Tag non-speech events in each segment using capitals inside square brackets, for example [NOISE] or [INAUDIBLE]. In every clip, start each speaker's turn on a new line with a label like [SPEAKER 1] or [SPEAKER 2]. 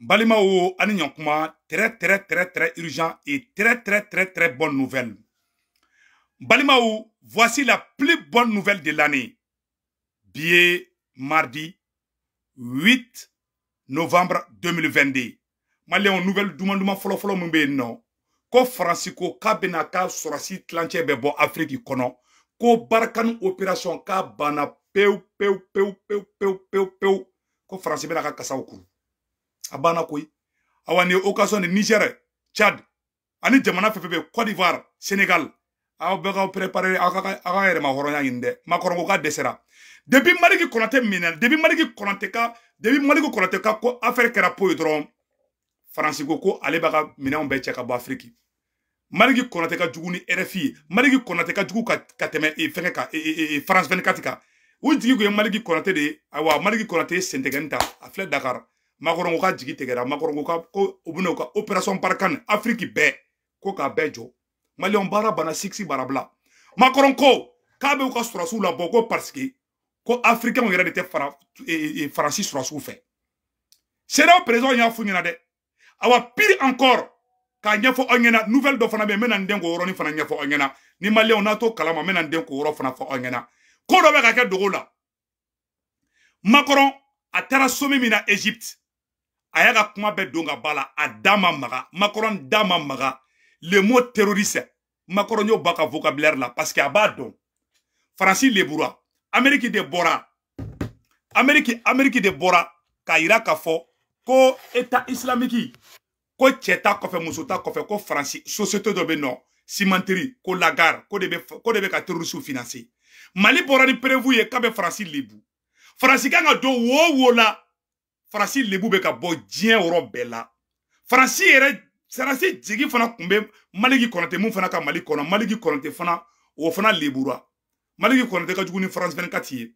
[SPEAKER 1] n balimaw ani ɲankuma très très très très urgent et très très très très bonne nouvelle n balimaw voici la plus bonne nouvelle de l'année bi ye mardi 8 novembre 2022 maliyɛnw nouvelle duman duman fɔlɔfɔlɔ min bɛ yen nɔ ko faransi ko k'a bɛna k'a sɔrɔsi tilancɛ bɛ bɔ afiriki kɔnɔ ko barakani opération k'a banna pewu pewu pewu pewu pewu pewu pewu ko faransi bɛna ka kasaw kuru a banna koyi awa nin ye occasion de niger chad ani jamana fɛn fɛn bɛ cote d'ivoire senegal aw bɛɛ ka préparer aw ka aw ka yɛrɛma hɔrɔnya ɲini dɛ makɔrɔko ka dɛsɛra depuis maliki kɔnɔtɛ minɛ depuis maliki kɔnɔtɛ ka depuis maliki kɔnɔtɛ ka ko affaire kɛra po ye dɔrɔn faransi ko ko ale b'a ka minɛnw bɛɛ cɛ ka bɔ afiriki maliki kɔnɔtɛ ka jugu ni rfi ye maliki kɔnɔtɛ ka jugu ka ka tɛmɛ e fɛngɛ kan e e e france 24 kan u jigi kun ye maliki kɔnɔtɛ de ye ayiwa maliki kɔnɔtɛ ye sentɛgɛni ta a filɛ dakar makɔrɔngo ka jigi tigɛra makɔrɔngo ka ko u bɛna u ka operation barkan afiriki bɛɛ ko k'a bɛɛ jɔ maliyɛn baara banna six barabila makɔrɔn ko k'a bɛ u ka sɔrɔsiw labɔ ko paseke ko afirikɛnw yɛrɛ de tɛ fara faransi sɔrɔsiw fɛ seerew perezan y'a f'u ɲɛna dɛ awa pire encore k'a ɲɛfɔ aw ɲɛna nouvelle dɔ fana bɛ yen n bɛna n den k'o yɔrɔnin fana ɲɛfɔ aw ɲɛna ni maliyɛnw n'a to kalama n bɛna n den k'o yɔrɔ fana fɔ aw ɲɛna ko dɔ bɛ ka kɛ dogo la makɔrɔn a taara somi min na égypte a y'a ka kuma bɛɛ don ka b'a la a da ma maga makɔrɔn da ma maga lemo teroriste makɔrɔn y'o ba ka vocabulaire la parce que a b'a dɔn faransi lebura ameriki de bɔra ameriki ameriki de bɔra k'a yira k'a fɔ ko eta islamiki ko cɛ ta kɔfɛ muso ta kɔfɛ ko faransi société dɔ bɛ nɔ simanteri ko lagar ko de bɛ ko de bɛ ka terorisiw financer mali bɔra ni perewu ye k'a bɛ faransi lebu faransi kan ka don wo o wo la faransi lebu bɛ ka bɔ diɲɛ yɔrɔ bɛɛ la faransi yɛrɛ sarasi jigi fana tun bɛ maliki kɔnɔtɛ mun fana ka mali kɔnɔ maliki kɔnɔtɛ fana o fana lebura maliki kɔnɔtɛ ka jugu ni faransi fɛnɛ kati ye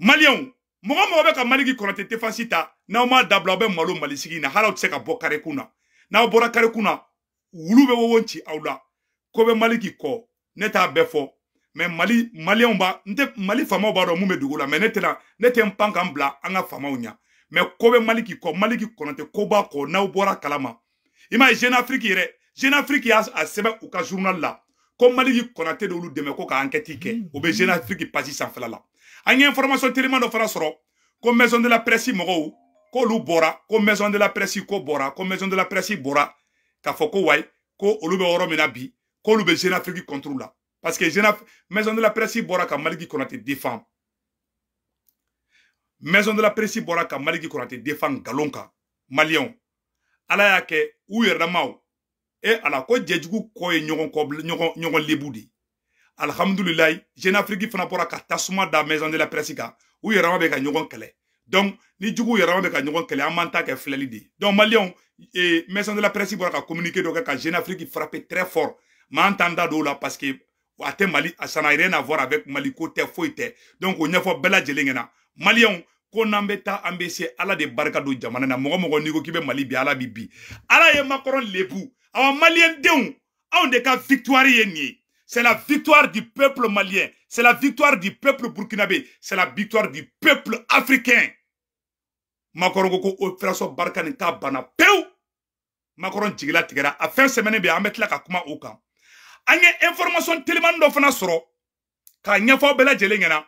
[SPEAKER 1] maliyɛnw mɔgɔ mɔgɔ bɛ ka maliki kɔnɔtɛ tefasi ta n'aw m'a dabila aw bɛ malo malisigi na hali aw tɛ se ka bɔ karekun na n'aw bɔra karekun na wulu bɛ wowon ci aw la ko bɛ maliki kɔ ne t'a bɛɛ fɔ mɛ mali maliyɛnw b'a n tɛ mali faamaw b'a dɔn mun bɛ dugu la mɛ ne tɛna ne tɛ n pan ka n bila an ka faamaw ɲɛ ko bɛ maliki kɔ maliki kɔnɔtɛ koba kɔ n'aw bɔra kalama i m'a ye jeune afrique yɛrɛ jeune afrique y'a sɛbɛn u ka journal la ko maliki kɔnɔtɛ de olu dɛmɛ ko ka enquête kɛ mm. o bɛ jeune afrique page sanfɛla la an ye information teliman dɔ fana sɔrɔ ko maison de la presse mɔgɔw k'olu bɔra ko maison de la presse ko bɔra ko maison de la presse bɔra k'a fɔ ko wayi ko olu bɛ yɔrɔ min na bi k'olu bɛ jeune afrique contre la parce que jeune maison de la presse bɔra ka maliki kɔnɔtɛ défendre maison de la presse bɔra ka maliki kɔnɔtɛ defan nkalon kan maliyɛnw ala y'a kɛ u yɛrɛdamaw e ala ko jɛjugu kɔ ye ɲɔgɔn kɔ ɲɔgɔn ɲɔgɔn lebu de alihamudulilayi jeune afrique fana bɔra ka tasuma da maison de la presse kan u yɛrɛma bɛ ka ɲɔgɔn kɛlɛ donc ni jugu yɛrɛma bɛ ka ɲɔgɔn kɛlɛ an b'an ta kɛ filɛli de donc maliyɛnw eh, maison de la presse bɔra ka communiqué dɔ kɛ ka jeune afrique frapper très fort ma an t'an da don o la parce que a tɛ mali ça n'a rien à voir avec mali ko tɛ foyi tɛ donc o ɲɛfɔ bɛɛ lajɛlen ɲɛna maliyɛnw ko n'an bɛ ala de barika don jamana na mɔgɔ mɔgɔ n'i ko mali bi ala bi ala ye macron lebu awa maliyɛn malien anw de ka victoire ye c'est la victoire du peuple malien c'est la victoire du peuple burkinabé c'est la victoire du peuple africain macron ko ko opération barika nin k'a banna pewu makɔrɔ jigila tigɛra a fin semaine bi an bɛ ka kuma o kan an information telimani dɔ fana sɔrɔ k'a ɲɛfɔ bɛɛ lajɛlen ɲɛna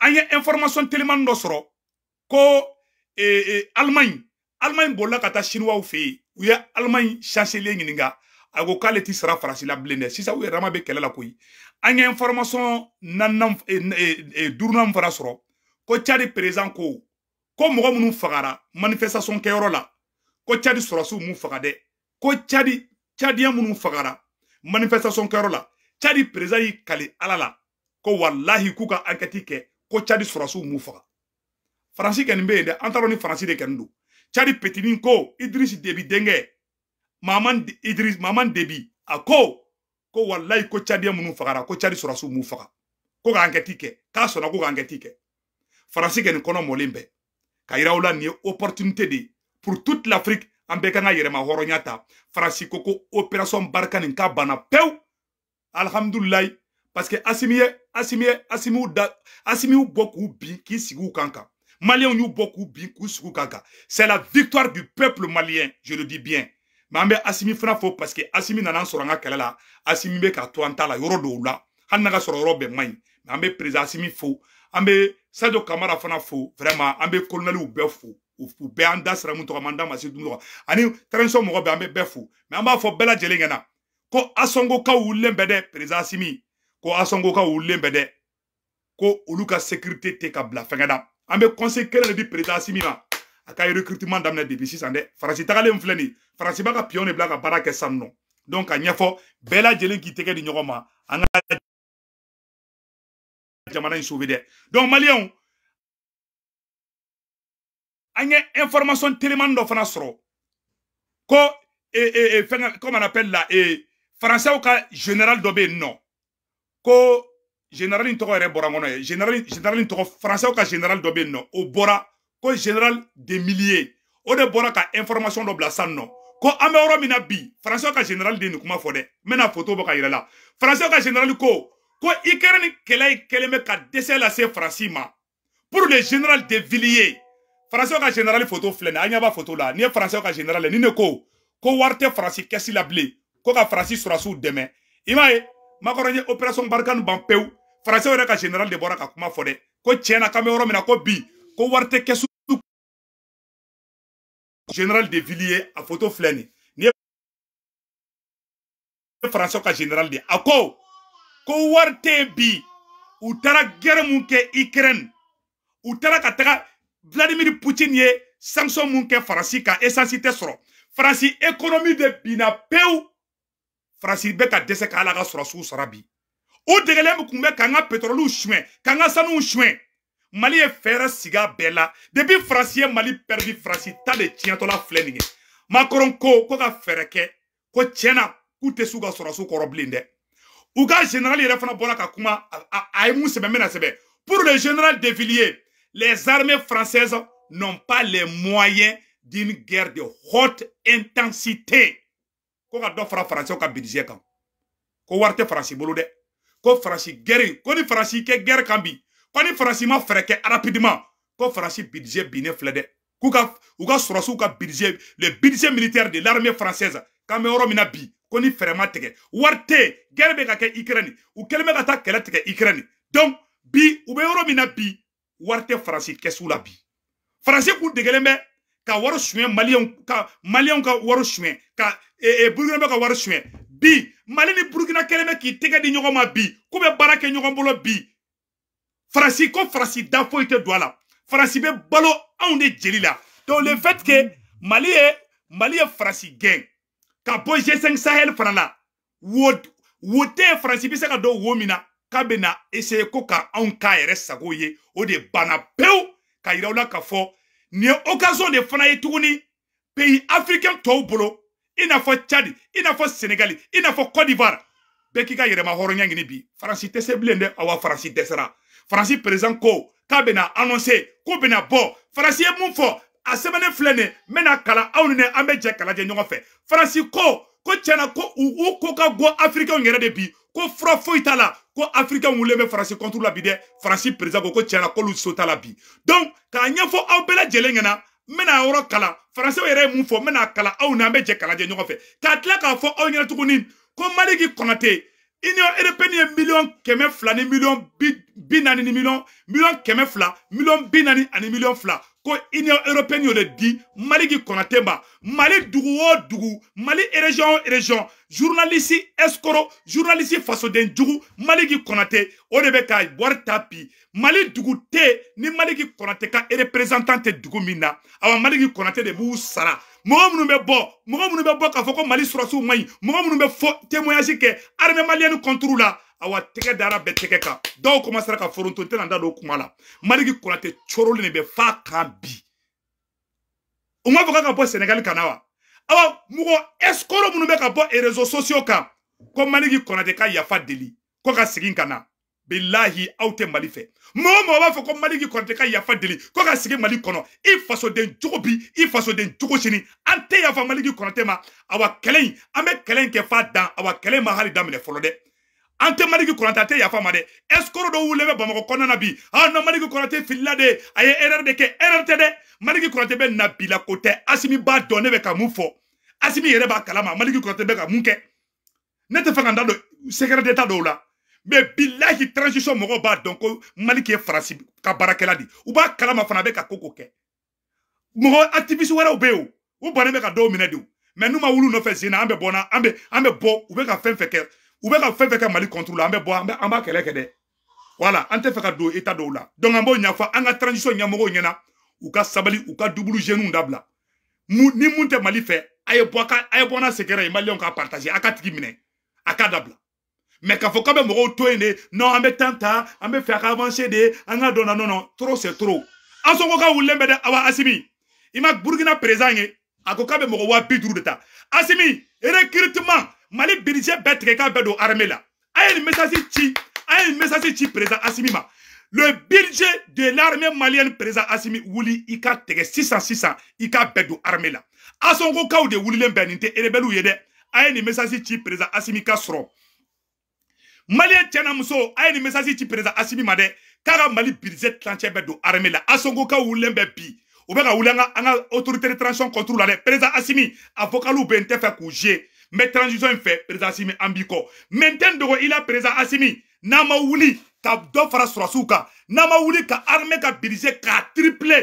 [SPEAKER 1] an ye information teliman dɔ sɔrɔ ko eh, eh, alemaɲe alemaɲe bolila ka taa siniwaw fɛ yen u ye alemaɲe chancelier ɲininga a ko k'ale ti sara farasi la bilen dɛ sisan u yɛrɛ dama bɛ kɛlɛ la koyi an ye information naaninan eh, eh, eh, duurunan fana sɔrɔ ko cadi président ko ko mɔgɔ minnu fagara manifestation kɛyɔrɔ la ko cadi sɔrɔsiw mun faga dɛ ko cadi cadiyɛn minnu fagara manifestation kɛyɔrɔ la cadi président y'i kali ala la ko walahi k'u ka enquête kɛ ko cadi sɔrɔsiw m'u faga faransi kɔni bɛ yen dɛ an t'a dɔn ni faransi de kɔni don cadi petinin ko idirisi debi denkɛ maman idirisi maman debi a ko ko walayi ko cadiya minnu fagara ko cadi sɔrɔsiw m'u faga ko ka enquête kɛ k'a sɔnna ko ka enquête kɛ faransi kɔni kɔnɔ mɔlen bɛɛ ka yira aw la nin ye opportunité de ye pour toute l'Afrique an bɛɛ kan ka yɛrɛma hɔrɔnya ta faransi ko ko opération barikani k'a banna pewu alihamudulilayi parce que Asimi ye Asimi beaucoup beaucoup da Asimiw malien k'u beaucoup k'i sigi u c'est la victoire du peuple malien je le dis bien mais Assimi fana parce que Asimi nana an sɔrɔ la Asimi bɛ ka to la yoro do la hali n'a ka mais président Asimi fo Ambe Sado Kamara fana fo vraiment ambe colonel ou bɛɛ ou u bɛɛ sera mun tɔgɔ ani transition robe ambe ambe mais an ko asongo ou ou président Asimi ko Asongoka wulilen bɛ ko uluka sécurité te ka bila a da conseil di président Assimi Aka a recrutement daminɛ depuis sisan dɛ Faransi tagalen filɛ nin baka pion de ka donc A nyafo, Bela lajɛlen k'i teke di nyoma. ma jamana in donc malion, information tellement dɔ fana ko et et, et, comme on appelle la et français cas général d'obé non. ko general in tɔgɔ yɛrɛ bɔra kɔnɔ ye general general in tɔgɔ français ka general dɔ bɛ yen nɔ o bɔra ko general de milliers o de bɔra ka information dɔ bila sisan nɔ ko an bɛ yɔrɔ min na bi français ka general de nin kuma fɔ dɛ n bɛna photo bɔ ka yɛrɛ la français ka general ko ko i kɛra ni kɛlɛ in kɛlen bɛ ka dɛsɛ lase faransi ma pour le général de villiers faransi ka général photo filɛ nin an ɲɛ b'a photo la ni ye faransi ka général ye ni ne ko ko wari tɛ faransi kɛsi la bilen ko ka faransi sɔrɔsiw dɛmɛ i b'a ye makɔrɔ n ye opération barikani ban pewu faransɛw yɛrɛ ka général de bɔra ka kuma fɔ dɛ ko tiɲɛ na k'an bɛ yɔrɔ min na ko bi ko wari tɛ kɛsu général de ville ye a photo filɛ nin ni ye faransɛw ka général de a ko ko wari tɛ yen bi u taara gɛrɛ mun kɛ ukraine u taara ka taga vladimir poutine ye sanction mun kɛ faransi kan esansi tɛ sɔrɔ faransi économie de binna pewu Francis, beta, dese, k'ala ka sɔrɔsiw sara bi o degelen kanga, tun bɛ k'an ka pétroliw mali ye fɛɛrɛ sigi a bɛɛ mali pɛridi Francis ta de tiɲɛtɔla filɛ nin hein. ye makɔrɔn ko ko ka ko tiɲɛna k'u tɛ s'u ka général fana bona ka a pour le général de Villiers les armées françaises n'ont pas les moyens d'une guerre de haute intensité ko ka dɔ fara faransɛw ka ko wari tɛ faransi bolo ko faransi Français ko ni faransi kɛ gɛri kan bi ko rapidement ko faransi budget binnen filɛ dɛ k'u ka u ka le budget militaire de l'armée française k'an bɛ bi ko ni fɛɛrɛ ma tigɛ wari tɛ yen gɛrɛ bɛ donc bi u bi wari la bi faransi ka wari suɲɛ maliyɛnw ka maliyɛnw ka wari suɲɛ ka e, e, burukina bɛ ka wari suɲɛ bi mali ni burukina kelen bɛ k'i tɛgɛ di ɲɔgɔn ma bi ko bɛ baara kɛ ɲɔgɔn bolo bi farasi ko farasi da foyi tɛ don a la farasi bɛ balo anw de jeli la donc le fait que mali ye mali ye farasi gɛn ka bɔ g5 sahel fana la wo wo tɛ farasi bɛ se ka dɔn wo min na k'a bɛ na essayer ko ka anw k'a yɛrɛ sago ye o de banna pewu ka yira aw la ka fɔ nin ye occasion de fana ye tuguni pays africain tɔw bolo i n'a fɔ chadi i n'a fɔ senegali i n'a fɔ cote d'ivoire bɛɛ k'i ka yɛrɛma hɔrɔnya ɲini bi faransi tɛ se bilen dɛ awa faransi dɛsɛra faransi président ko k'a bɛna annoncer ko bɛna bɔ faransi ye mun fɔ a sɛbɛnnen filɛ nin n bɛna kalan aw ni ne an bɛ jɛ kalan kɛ ɲɔgɔn fɛ faransi ko ko tiɲɛna ko u ko ka go africain yɛrɛ de bi ko fura foyi t'a la ko africain wulilen bɛ faransi contre la bi dɛ faransi président ko ko tiɲɛna k'olu so t'a la bi donc k'a ɲɛfɔ aw bɛɛ lajɛlen ɲɛna n bɛna a yɔrɔ kalan faransiw yɛrɛ ye mun fɔ n bɛna a kalan aw n'an bɛ jɛ kalan kɛ ɲɔgɔn fɛ k'a tila k'a fɔ aw ɲɛna tuguni ko maliki kɔnɔte union européenne ye miliyɔn kɛmɛ fila ni miliyɔn bi bi naani ni miliyɔn miliyɔn kɛmɛ fila miliyɔn bi naani ani miliyɔn fila ko union européenne y'o de di mali k'i kɔnɔtɛ ma mali dugu o dugu mali région o région journaliste escoro journaliste fasoden jugu mali k'i kɔnɔtɛ o de bɛ ka wari ta bi mali dugu tɛ ni mali k'i kɔnɔtɛ ka représentant tɛ dugu min na awa mali k'i kɔnɔtɛ de b'u sara mɔgɔ minnu bɛ bɔ mɔgɔ minnu bɛ bɔ k'a fɔ ko mali sɔrɔsiw man ɲi mɔgɔ minnu bɛ fɔ témoignage kɛ armée malienne contre la awa tɛgɛ dara bɛɛ tɛgɛ kan dɔw komansera ka foronto n tɛna da don kuma la mariki konate corolen de bɛ f'a kan bi u m'a fɔ k'a ka bɔ senegali ka na wa awa mɔgɔ ɛsikoro minnu bɛ ka bɔ e rezo sosiyo kan ko maliki konate ka yafa deli ko ka segin ka na bilahi aw tɛ mali fɛ mɔgɔ mɔgɔ b'a fɔ ko maliki kɔnɔtɛ ka yafa deli ko ka sigi mali kɔnɔ i fasoden cogo bi i fasoden cogo sini an tɛ yafa maliki kɔnɔtɛ ma awa kɛlɛ in an bɛ kɛlɛ in kɛ f'a dan awa kɛlɛ in ma hali daminɛ fɔlɔ dɛ an tɛ maliki kɔnɔta a tɛ yafa ma dɛ ɛsikoro dɔ wulilen bɛ bamakɔ kɔnɔna na bi aa nɔ maliki kɔnɔtɛ filila de a ye ɛrɛri de kɛ ɛrɛri tɛ dɛ maliki kɔnɔtɛ bɛ na bila ko tɛ asimi b'a dɔn ne bɛ ka mun fɔ asimi yɛrɛ b'a kalama maliki kɔnɔtɛ bɛ ka mun kɛ ne tɛ fɛ ka n da don sekɛrɛ de ta dɔw la mɛ bilahi transition mɔgɔw b'a dɔn ko maliki ye faransi ka baarakɛla de u b'a kalama fana a bɛ ka ko ko kɛ mɔgɔ activiste wɛrɛw bɛ yen o u bannen bɛ ka dɔw minɛ de mɛ n'u ma wuli u nɔfɛ sen na an bɛ bɔ na an bɛ an bɛ bɔ u bɛ ka fɛn fɛn kɛ u bɛ ka fɛn fɛn kɛ mali contre la an bɛ bɔ an bɛ an b'a kɛlɛ kɛ dɛ wala an tɛ fɛ ka don état dɔw la donc an b'o ɲɛfɔ an ka transition ɲɛmɔgɔw ɲɛna u ka sabali u ka double jeunes dabila mun ni mun tɛ mali fɛ a ye bɔ ka a ye bɔ n'a sekɛrɛ ye maliyɛnw k'a partage a ka tigi minɛ a k'a dabila mais k'a fɔ k'a bɛ mɔgɔw to yen de non an bɛ temps ta an bɛ fɛ a ka avancer de an ka dɔn na non non trop c'est trop asɔngɔ ka wulilen bɛ dɛ awa asimi i ma burukina président ye eh, a ko k'a bɛ mɔgɔ waa bi duuru de ta asimi recrutement mali budget bɛɛ tigɛ k'a bɛɛ don armée la a ye nin message ci a ye nin message ci président asimi ma le budget de l'armée malienne président asimi wuli i ka tɛgɛ sisan sisan i k'a bɛɛ don armée la asɔnkokaw de wulilen bɛ nin tɛ rebɛliw ye dɛ a ye nin message ci président asimi ka sɔrɔ maliyɛn cɛ na muso a ye nin message ci président asimi ma dɛ k'a ka mali budget tilancɛ bɛɛ don armée la asɔnkokaw wulilen bɛ bi u bɛ ka wuli an ka an ka autorité de transition contre la dɛ président asimi a fɔkaliw bɛ n tɛ fɛ k'u jouer n bɛ transition in fɛ président asimi an b'i kɔ mɛ n tɛ n dogo i la président asimi n'an ma wuli ka dɔ fara sɔrɔsiw kan n'an ma wuli ka armée ka birize k'a triple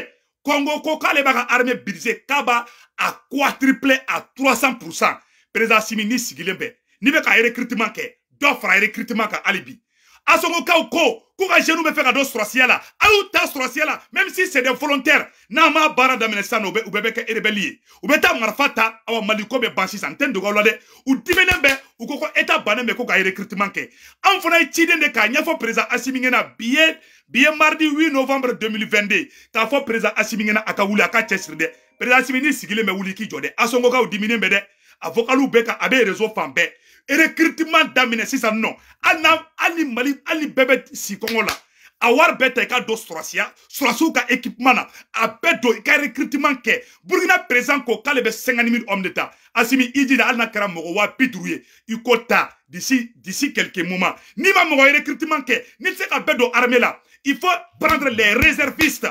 [SPEAKER 1] kɔngo ko k'ale b'a ka armée birize k'a b'a a quadruple à 300 pour cent président asimi n'i sigilen bɛ n'i bɛ ka recrutement kɛ dɔ fara recrutement kan hali bi asongo kaw ko k'u ka jeunes bɛ fɛ ka don sɔrɔsiya la a y'u ta sɔrɔsiya la même si c'est des volontaires n'a ma baara daminɛ sisan nɔ u bɛɛ bɛ kɛ rebelle ye u bɛ taa marifa ta awa mali ko bɛ ban sisan n tɛ n dogo aw la dɛ u diminen bɛ u ko ko état bannen bɛ ko ka recrutement kɛ an fana ye ciden de k'a ɲɛfɔ président asimi ɲɛna bi ye bi ye mardi 8 novembre 2022 k'a fɔ président asimi ɲɛna a ka wuli a ka cɛsiri dɛ président asimi n'i sigilen bɛ wuli k'i jɔ dɛ asɔngɔkaw diminen bɛ dɛ a vocaliw bɛ ka a bɛ réseau fan bɛɛ recrutement daminɛ sisan nɔ hali ni mali hali ni bɛɛ bɛ si kɔngɔ la a wari bɛɛ ta i ka don sɔrɔsiya sɔrɔsiw ka équipement na a bɛɛ don i ka recrutement kɛ burukina président ko k'ale bɛ cinquante mille hommes d'état asimi i jija hali n'a kɛra mɔgɔ waa bi duuru ye i ko ta d'ici d'ici quelques moments n'i ma mɔgɔ recrutement kɛ n'i tɛ se ka bɛɛ don armée la il faut prendre les réservistes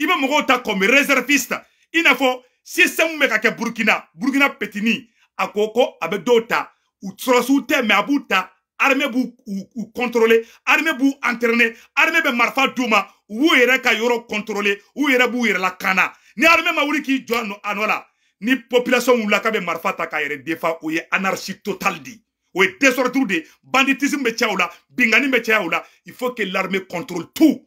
[SPEAKER 1] i bɛ mɔgɔw ta comme réservistes i n'a fɔ système bɛ ka kɛ burukina burukina petini a ko ko a bɛ dɔw ta u sɔrɔsiw tɛ mɛ a b'u ta armée b'u u, u contrôler armée b'u entraîner armée bɛ marifa d'u ma u b'u yɛrɛ ka yɔrɔ contrôler u yɛrɛ b'u yɛrɛ lakana ni armée ma wuli k'i jɔ a nɔ la ni population wulila k'a bɛ marifa ta k'a yɛrɛ défa o ye anarchie totale de ye o ye désordre de ye banditisme bɛ caya o la bingani bɛ caya o la il faut que l'armée contrôle tout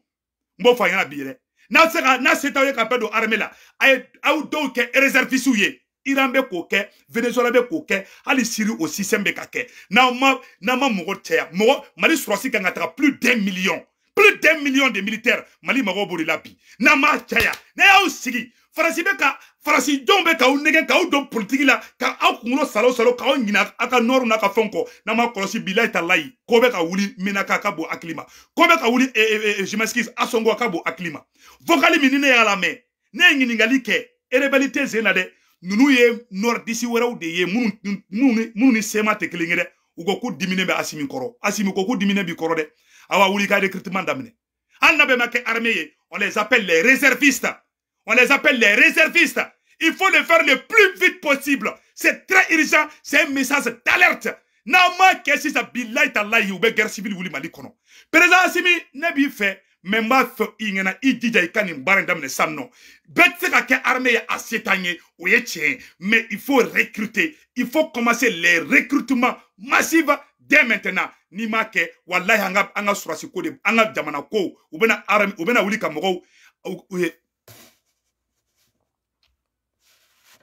[SPEAKER 1] n b'o fɔ a ɲɛna bi dɛ n'a se ka n'a se t'aw ye ka bɛɛ don armée la a ye aw dɔw kɛ réservistes ye iran bɛ venezuela be koke, Ali hali siri o système bɛ ka ma na ma mali sɔrɔsi kan ka plus d'un million plus d'un million de militaires mali mago lapi. Nama la bi aussi, m'a beka, n'a y'aw sigi faransi bɛ ka don politiki la ka aw kunkolo salo salo ka ɲina aw ka n'a ka fonko, kɔ ma ta layi ko bɛ ka wuli mina ka ka ko wuli jimɛsikisi e, e, e, asɔngɔ ka akabo aklima. vokali menine ni la y'a lamɛn ne ye ɲininkali kɛ rebɛli nous ye nɔridisi wɛrɛw de ye minnu ni sema nous kelen ye dɛ ko ko dimine bɛ asimi kɔrɔ asimi ko ko dimine b'i kɔrɔ dɛ awa wuli ka recrutement daminɛ En n'a ma armée on les appelle les réservistes on les appelle les réservistes il faut le faire le plus vite possible c'est très urgent c'est un message d'alerte n'an m'a kɛ sisan bilayi talayi u bɛ guerre civile wuli mali kɔnɔ président asimi ne b'i fɛ mɛ n b'a fɛ i ɲɛna i jija i ka nin baara in daminɛ sisan nɔ bɛɛ tɛ se ka kɛ armée ye a se t'an ye o ye tiɲɛ mais il faut recruter il faut commencer les recrutements massifs dès maintenant n'i m'a kɛ walahi an ka an ka sɔrɔsi ko de an ka jamana ko u bɛna armée u bɛna wuli ka mɔgɔw u ye eh.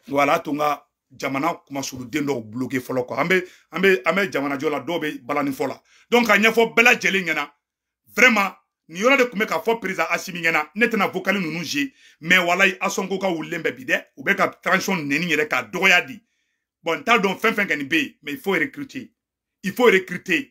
[SPEAKER 1] wala to n ka jamana kumasuruden dɔw bloqué fɔlɔ quoi an bɛ an bɛ an bɛ jamanajɔ la dɔw bɛ balani fɔ la donc ka ɲɛfɔ bɛɛ lajɛlen ɲɛna vraiment nin yɔrɔ de tun bɛ k'a fɔ perezan asimi ɲɛna ne tɛna vokali ninnu ze mɛ walayi asɔnko ka wulilen bɛ bi dɛ u bɛ ka transition nɛni yɛrɛ k'a dɔgɔya di bɔn n t'a dɔn fɛn fɛn kɔni bɛ yen mɛ il faut recruter il faut recruter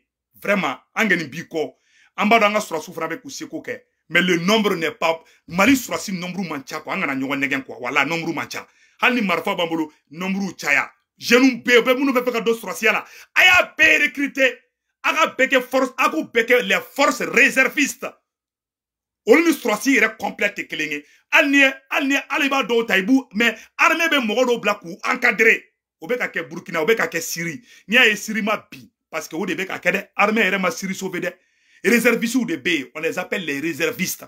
[SPEAKER 1] vraiment an kɔni b'i kɔ an b'a dɔn an ka sɔrɔsiw fana bɛ k'u seko kɛ mais le nombre n'est pas mali sɔrɔsi nombre man ca quoi an kana ɲɔgɔn nɛgɛn quoi wala nombre man ca hali ni marifa b'an bolo nombre caya jeunes bɛ yen u bɛ minnu bɛ fɛ ka don sɔrɔsiya la a y'a bɛɛ recruter a ka bɛɛ kɛ force a k'u bɛɛ kɛ les forces réservistes olu ni sɔrɔsi yɛrɛ kɔnpilɛ tɛ kelen ye hali ni hali ni hali i b'a dɔw ta i b'u mɛ armée bɛ mɔgɔ dɔw bila k'u encadrer o bɛ ka kɛ burukina o bɛ ka kɛ siri n'i y'a ye siri ma bin parce que o de bɛ ka kɛ dɛ armée yɛrɛ ma siri sauver dɛ réservistes de bɛ yen on les appelle les réservistes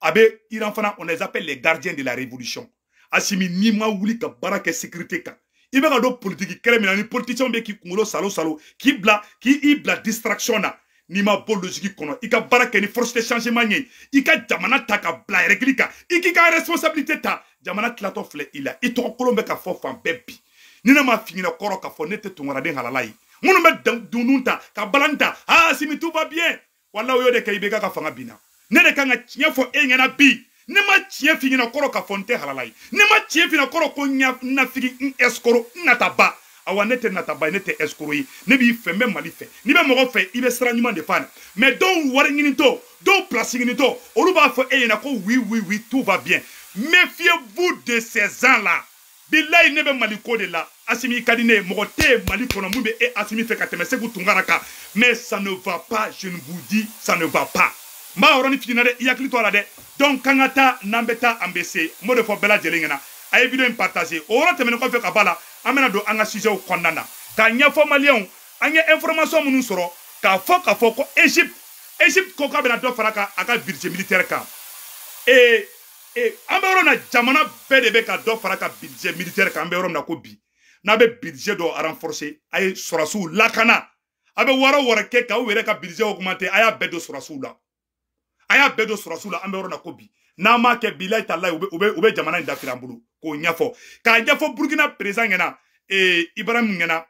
[SPEAKER 1] a bɛ iran fana on les appelle les gardiens de la révolution asimi n'i ma wuli ka baara kɛ sécurité kan i bɛ ka don politiki kɛlɛ min na ni politiciens bɛ k'i kunkolo salo salo k'i bila k'i bila distraction na n'i ma bɔ logiki kɔnɔ i ka baara kɛ ni force de changement ye i ka jamana ta ka bila règle kan i k'i ka responsabilité ta jamana tilatɔ filɛ i la i tɔgɔ kolon bɛ ka fɔ fan bɛɛ bi ni ne ma fi ɲɛna kɔrɔ k'a fɔ ne tɛ tunkaraden halala ye minnu bɛ dunun ta ka balan ta aa simi tu va bien wala o y'o de kɛ i bɛ k'a ka fanga binna ne de kan ka tiɲɛ fɔ e ɲɛna bi ne ma tiɲɛ fi ɲɛna kɔrɔ k'a fɔ n tɛ halala ye ne ma tiɲɛ fi ɲɛna kɔrɔ ko n na figi n escoro n nata ba awa ne tɛ nataba ye ne tɛ ne b'i fait n mali fɛ n'i même mɔgɔ fait, i est sira ɲuman de mais don mɛ dɔw wari ɲinitɔ dɔw pilasi ɲinitɔ olu b'a fo e na ko oui oui oui tout va bien méfiez-vous de ces gens là bilay ne bɛ mali ko de là asimi kadine di ne ye mɔgɔ mali e asimi fe ka tɛmɛ tungaraka tungara mais ça ne va pas je ne vous dis ça ne va pas ma b'a yɔrɔnin f'i ɲɛna to a la donc kangata ka taa mo de fɔ bɛɛ lajɛlen a ye un partage o yɔrɔ tɛmɛnen ka b'a la an bɛna don an ka sijɛw kɔnɔna na k'a ɲɛfɔ maliyɛnw an ye information minnu sɔrɔ k'a fɔ k'a fɔ ko egypte egypte ko k'a bɛna dɔ fara ka a ka budget militaire kan ee ee an bɛ yɔrɔ min na jamana bɛɛ de bɛ ka dɔ fara ka budget militaire kan an bɛ yɔrɔ min na ko bi n'a bɛ budget dɔ renforcer a ye sɔrɔsiw lakana a bɛ wɔɔrɔ wɔɔrɔ kɛ k'aw yɛrɛ ka budget augmenter a y'a bɛɛ don sɔrɔsiw la a y'a bɛɛ don sɔrɔsiw la an bɛ yɔrɔ min na ko bi n'an m'a kɛ bi layi ta layi u bɛ u bɛ jamana in dafiri an bolo k'o nyafo k'a nyafo burkina président ngena ee ibrahim ngena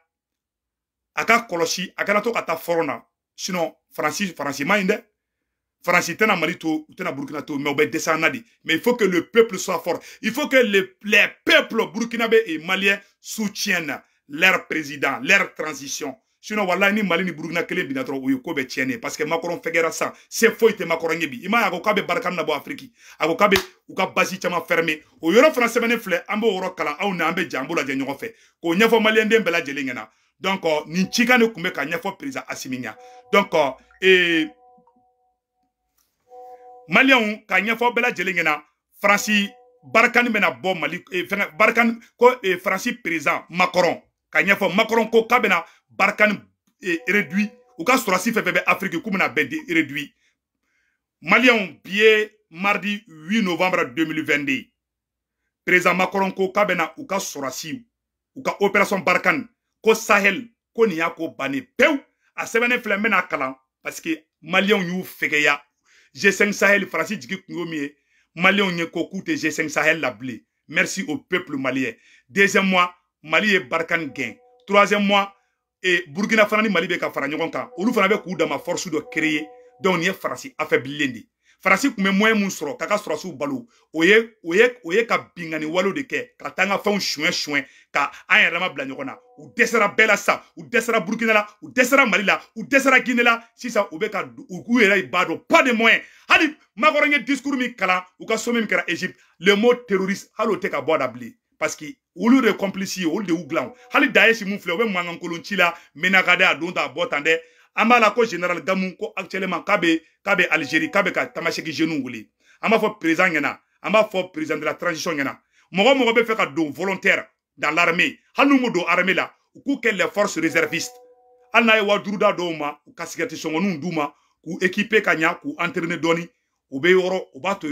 [SPEAKER 1] a koloshi aka a to ka forona sinon Francis, Francis faransi faransi man ɲi dɛ mali to u tɛna to mais u il faut que le peuple soit fort il faut que le, les peuples burkinabé et maliens soutiennent leur président leur transition sinɔ walayi ni mali ni burukina kelen binna dɔrɔn o ye ko bɛɛ tiɲɛ ne ye parce que makɔrɔn fɛgɛra sisan se foyi tɛ makɔrɔn ye bi i m'a ye a euh, euh, eh, eh, ko k'a bɛ barika min na bɔ afiriki a ko k'a bɛ u ka basi caman fɛrɛme o yɔrɔ fana sɛbɛnnen filɛ an b'o yɔrɔ kalan anw ni an bɛ jɛ an b'o lajɛ ɲɔgɔn fɛ k'o ɲɛfɔ maliyɛnden bɛɛ lajɛlen ɲɛna donc nin cikan de tun bɛ ka ɲɛfɔ perezan asimi ɲa donc ee maliyɛnw ka ɲɛfɔ bɛɛ lajɛlen ɲɛna faransi barikani bɛna bɔ mali fɛngɛ barikani ko faransi perezan makɔrɔn ka ɲɛfɔ makɔrɔn ko k'a bɛna barkane eh, réduit u ka sɔrɔsi fɛn fɛn bɛ afiriki k'u bɛna bɛɛ di réduit maliyɛnw bi ye mardi 8 novembre 2022 président macron ko k'a bɛna u ka sɔrɔsi u ka opération barkane ko sahel ko nin y'a ko bannen pewu a sɛbɛnnen filɛ n bɛna kalan parce que maliyɛnw y'u fɛgɛya G5 Sahel Faransi jigi kun yo min ye maliyɛnw ye ko k'u tɛ G5 Sahel la bilen merci au peuple malien deuxième mois Mali ye Barkhane gɛn troisième mois e burkina fana ni mali bɛ ka fara ɲɔgɔn kan olu fana bɛ k'u dama force dɔ créer donc nin ye faransi affaiblilen de faransi tun bɛ moyen mun sɔrɔ k'a ka sɔrɔsiw balo o ye o ye o ye ka binkani walew de kɛ ka taa an ka fɛnw suɲɛ suɲɛ ka an yɛrɛ dama bila ɲɔgɔn na u dɛsɛra bɛɛ la sisan u dɛsɛra burukina la u dɛsɛra mali la u dɛsɛra gine la sisan u bɛ ka u k'u yɛrɛ b'a dɔn pas de moyen hali makɔrɔ n ye discours min kalan u ka sommet min kɛra égypte le mot terroriste hali o tɛ ka bɔ a da bilen Parce olu de complice, olu de y'u hali ou mun filɛ o bɛ mankankolon botande. Botande, menaka la ko general gamu actuellement kabe, kabe kabe kabe k'a bɛ ka tamaseki ama wele de la transition yana. mɔgɔ mɔgɔ be faire don volontaire dans l'armée hanou mudo do armée la k'u les forces réservistes ana wa da ma u ka sigɛriti sɔngɔninw k'u équiper kanya, k'u entraîner doni, ou be bato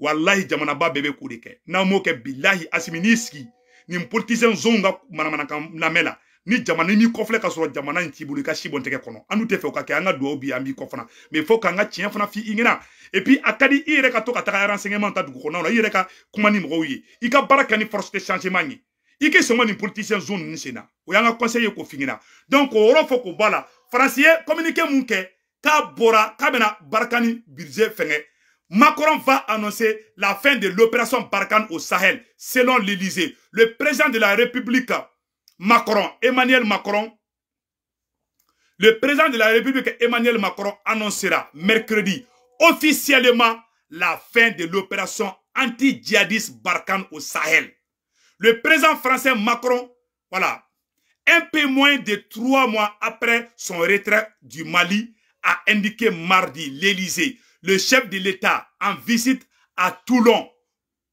[SPEAKER 1] wallahi jamanaba bɛɛ bɛ k'o de kɛ n'an m'o kɛ bilahi asimi n'i sigi nin politisiyɛn zonw ka manamanakan lamɛn la ni jamana n'i kɔfilɛ ka sɔrɔ jamana in t'i bolo i ka si bɔ tɛgɛ kɔnɔ an dun tɛ fɛ o ka kɛ an ka duwawu bi an b'i kɔ fana mais fo k'an ka tiɲɛ fana f'i ɲɛna et puis a ka di i yɛrɛ ka to ka taga renseignement ta dugu kɔnɔnaw la i yɛrɛ ka kuma ni mɔgɔw ye i ka baara kɛ ni force de changement ye i k'i sɛgɛn nin politisiyɛn zone ninnu sen na o y'an ka conseil ye k'o f'i ɲɛna donc o yɔrɔ fɔ k'o bɔ a la faransi ye communiqué mun kɛ k'a bɔra k'a bɛna barika ni budget fɛngɛ Macron va annoncer la fin de l'opération Barkhane au Sahel, selon l'Elysée. Le président de la République, Macron, Emmanuel Macron, le président de la République, Emmanuel Macron, annoncera mercredi officiellement la fin de l'opération anti-djihadiste Barkhane au Sahel. Le président français Macron, voilà, un peu moins de trois mois après son retrait du Mali, a indiqué mardi l'Elysée le chef de l'État, en visite à Toulon,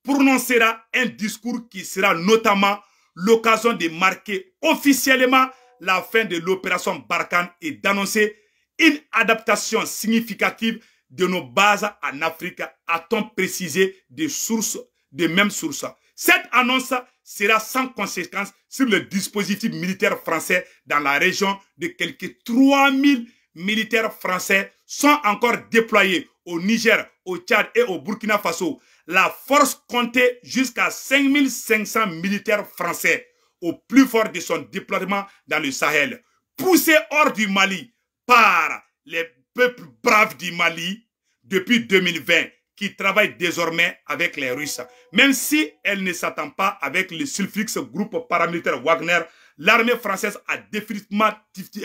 [SPEAKER 1] prononcera un discours qui sera notamment l'occasion de marquer officiellement la fin de l'opération Barkhane et d'annoncer une adaptation significative de nos bases en Afrique, a-t-on précisé des sources, des mêmes sources. Cette annonce sera sans conséquence sur le dispositif militaire français dans la région de quelques 3000 militaires français sont encore déployés au Niger, au Tchad et au Burkina Faso. La force comptait jusqu'à 5500 militaires français au plus fort de son déploiement dans le Sahel. Poussée hors du Mali par les peuples braves du Mali depuis 2020 qui travaillent désormais avec les Russes. Même si elle ne s'attend pas avec le sulfixe groupe paramilitaire Wagner, l'armée française a définitivement,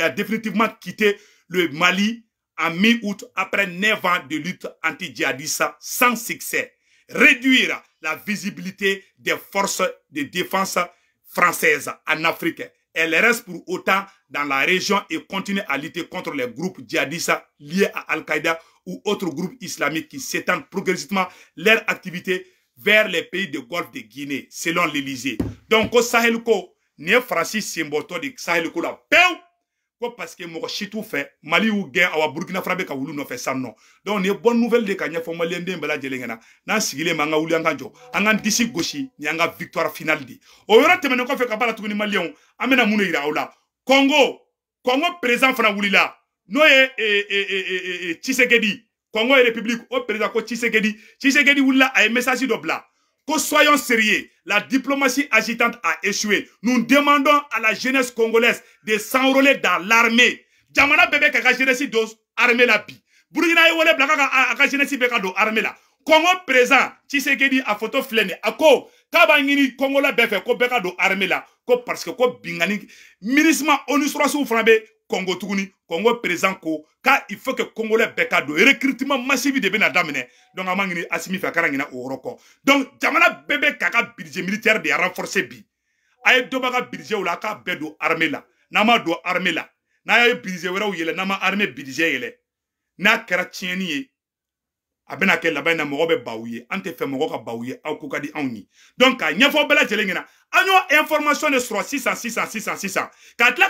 [SPEAKER 1] a définitivement quitté le Mali en mi-août après 9 ans de lutte anti-djihadiste sans succès. Réduire la visibilité des forces de défense françaises en Afrique. Elle reste pour autant dans la région et continue à lutter contre les groupes djihadistes liés à Al-Qaïda ou autres groupes islamiques qui s'étendent progressivement leur activité vers les pays du Golfe de Guinée, selon l'Élysée. Donc, au Sahel, ne Francis Simboto de Sahel, la paix ko paske mɔgɔ si t'u fɛ mali y'u gɛn awa burukina fana bɛ ka wulu nɔfɛ san nɔ donc nin ye bɔn nouvelle de ka ɲɛfɔ maliyɛnden bɛɛ lajɛlen ɲɛna n'an sigilen bɛ an ka wuli an ka jɔ an k'an disi gosi nin y'an ka victoire finale de o yɔrɔ tɛmɛnen kɔfɛ ka b'a la tuguni maliyɛnw an bɛna mun de yira aw la kɔngo kɔngo président fana wulila n'o ye eh, eh, eh, tshisekedi kɔngo ye république o président ko tshisekedi tshisekedi wulila a ye message dɔ bila Que soyons sérieux, la diplomatie agitante a échoué. Nous demandons à la jeunesse congolaise de s'enrôler dans l'armée. Jamana bébé kaka jeunesse dos armée la bi. Burkina yole wole blaka kaka jeunesse beka do armée la. Congo présent, dit a photo flené. Ako, kabangini, congola Congo la befe ko beka do armée la. Ko parce que ko bingani. Minisma onu sura sou Congo touni, Congo président ko ka il faut que Congolais Bekado recrutement massif de bɛna daminɛ donc amangini Asimi donc jamana Bebe Kaka budget militaire de renforcer bi a ye dɔ bɔ a ka budgetw la k'a bɛɛ don armée la n'a ma don la n'a ye budget wɛrɛw n'a ma armée budget yɛlɛ n'a kɛra tiɲɛni ye a bɛna donc k'a ɲɛfɔ bɛɛ information de sɔrɔ 600, 600, 600. ka tila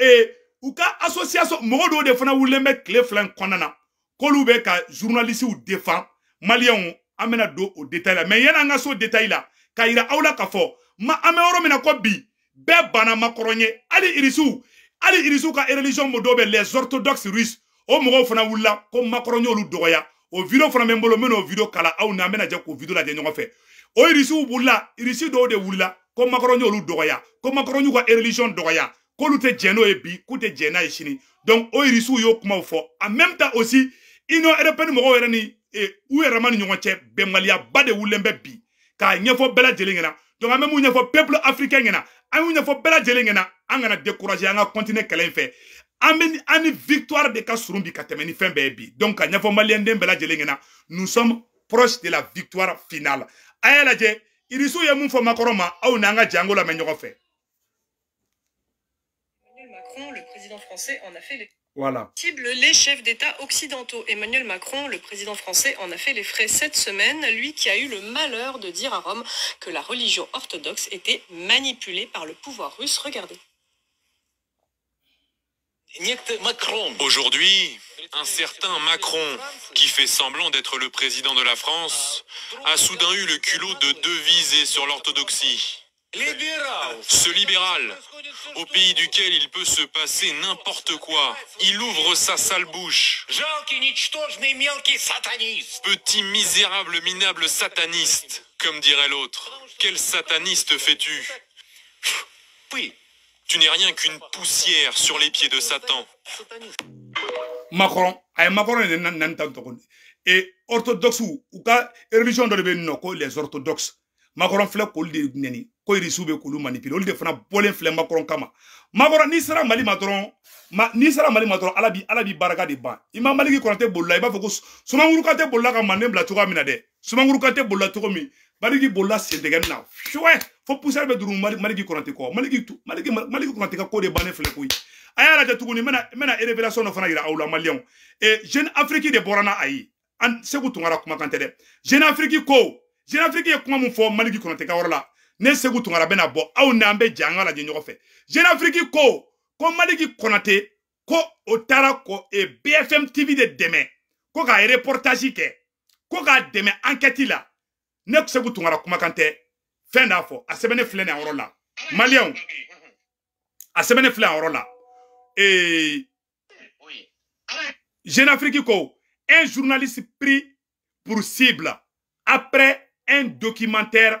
[SPEAKER 1] ee u ka association mɔgɔ dɔw de fana wulilen bɛ tile fila in kɔnɔna na k'olu bɛ ka journalistes défend maliyɛnw an bɛna don o détail la mais yan'an ka so détail la k'a yira aw la k'a fɔ ma an bɛ yɔrɔ min na ko bi bɛɛ banna makɔrɔn ye hali irisiw hali irisiw ka e religion dɔw bɛ les orthodoxes russes o mɔgɔw fana wulila ko makɔrɔn y'olu dɔgɔya o video fana bɛ n bolo n bɛ n'o video kala aw ni an bɛna jɛ k'o video lajɛ ɲɔgɔn fɛ o irisiw wulila irisi dɔw de wulila ko makɔrɔn y'olu dɔgɔya ko makɔrɔn y'u ka e religion dɔgɔya k'olu tɛ jɛn n'o ye bi k'u tɛ jɛn n'a ye sini donc o irisiw y'o kumaw fɔ en même temps aussi union européenne mɔgɔw yɛrɛ ni eh, u yɛrɛ ma ni ɲɔgɔn cɛ bɛnbaliyaba de wulen bɛ bi k'a ɲɛfɔ bɛɛ lajɛlen ɲɛna donc an bɛ mun ɲɛfɔ peuple africain ɲɛna an y'u ɲɛfɔ bɛɛ lajɛlen ɲɛna an kana décourager an ka continuer kɛlɛ in fɛ an bɛ an ni victoire de ka surun bi ka tɛmɛ ni fɛn bɛɛ ye bi donc ka ɲɛfɔ maliyɛn den bɛɛ lajɛlen ɲɛna nous sommes proches de la victoire finale a y'a lajɛ irisiw ye mun fɔ makɔrɔ ma aw n'an ka janko lamɛn ɲɔgɔn fɛ le président français, en a fait les... Voilà. Les chefs d'État occidentaux. Emmanuel Macron, le président français, en a fait les frais cette semaine, lui qui a eu le malheur de dire à Rome que la religion orthodoxe était manipulée par le pouvoir russe. Regardez. Macron. Aujourd'hui, un certain Macron, qui fait semblant d'être le président de la France, a soudain eu le culot de deviser sur l'orthodoxie. Ce libéral, au pays duquel il peut se passer n'importe quoi, il ouvre sa sale bouche. Petit misérable minable sataniste, comme dirait l'autre. Quel sataniste fais-tu Tu n'es rien qu'une poussière sur les pieds de Satan. Macron, Macron et orthodoxe ou religion de les orthodoxes. Macron ko irisiw bɛ k'olu manipule olu de fana bɔlen filɛ makɔrɔn kama makɔrɔ n'i sera mali ma dɔrɔn ma n'i sera mali ma dɔrɔn ala bi ala bi baraka de ban i ma maliki kɔnɔtɛ bolila i b'a fɔ ko sumaworo kante bolila ka manden bila cogoya min na dɛ sumaworo kante bolila cogo min maliki bolila sentɛgɛni na fiwɛ fo pusɛri bɛ duuru maliki kɔnɔtɛ kɔ maliki maliki maliki kɔnɔtɛ ka ko de bannen filɛ koyi a y'a lajɛ tuguni n bɛna n bɛna révélation dɔ fana yira aw la maliyɛnw ee eh, jeune afrique de bɔra n'a a ye an segu tunkara kumakan tɛ dɛ jeune afrique ko jeune afrique ye kuma min fɔ maliki kɔnɔtɛ ka yɔrɔ la ne segu tunkara que bɔ aw dit que jɛ ko ko o ko eh, bfm tv de demain ko k'a reportage que. ko k'a demain enquête là. ne se tunkara kumakan kuma kante a ne filɛ a ko un journaliste pris pour cible après un documentaire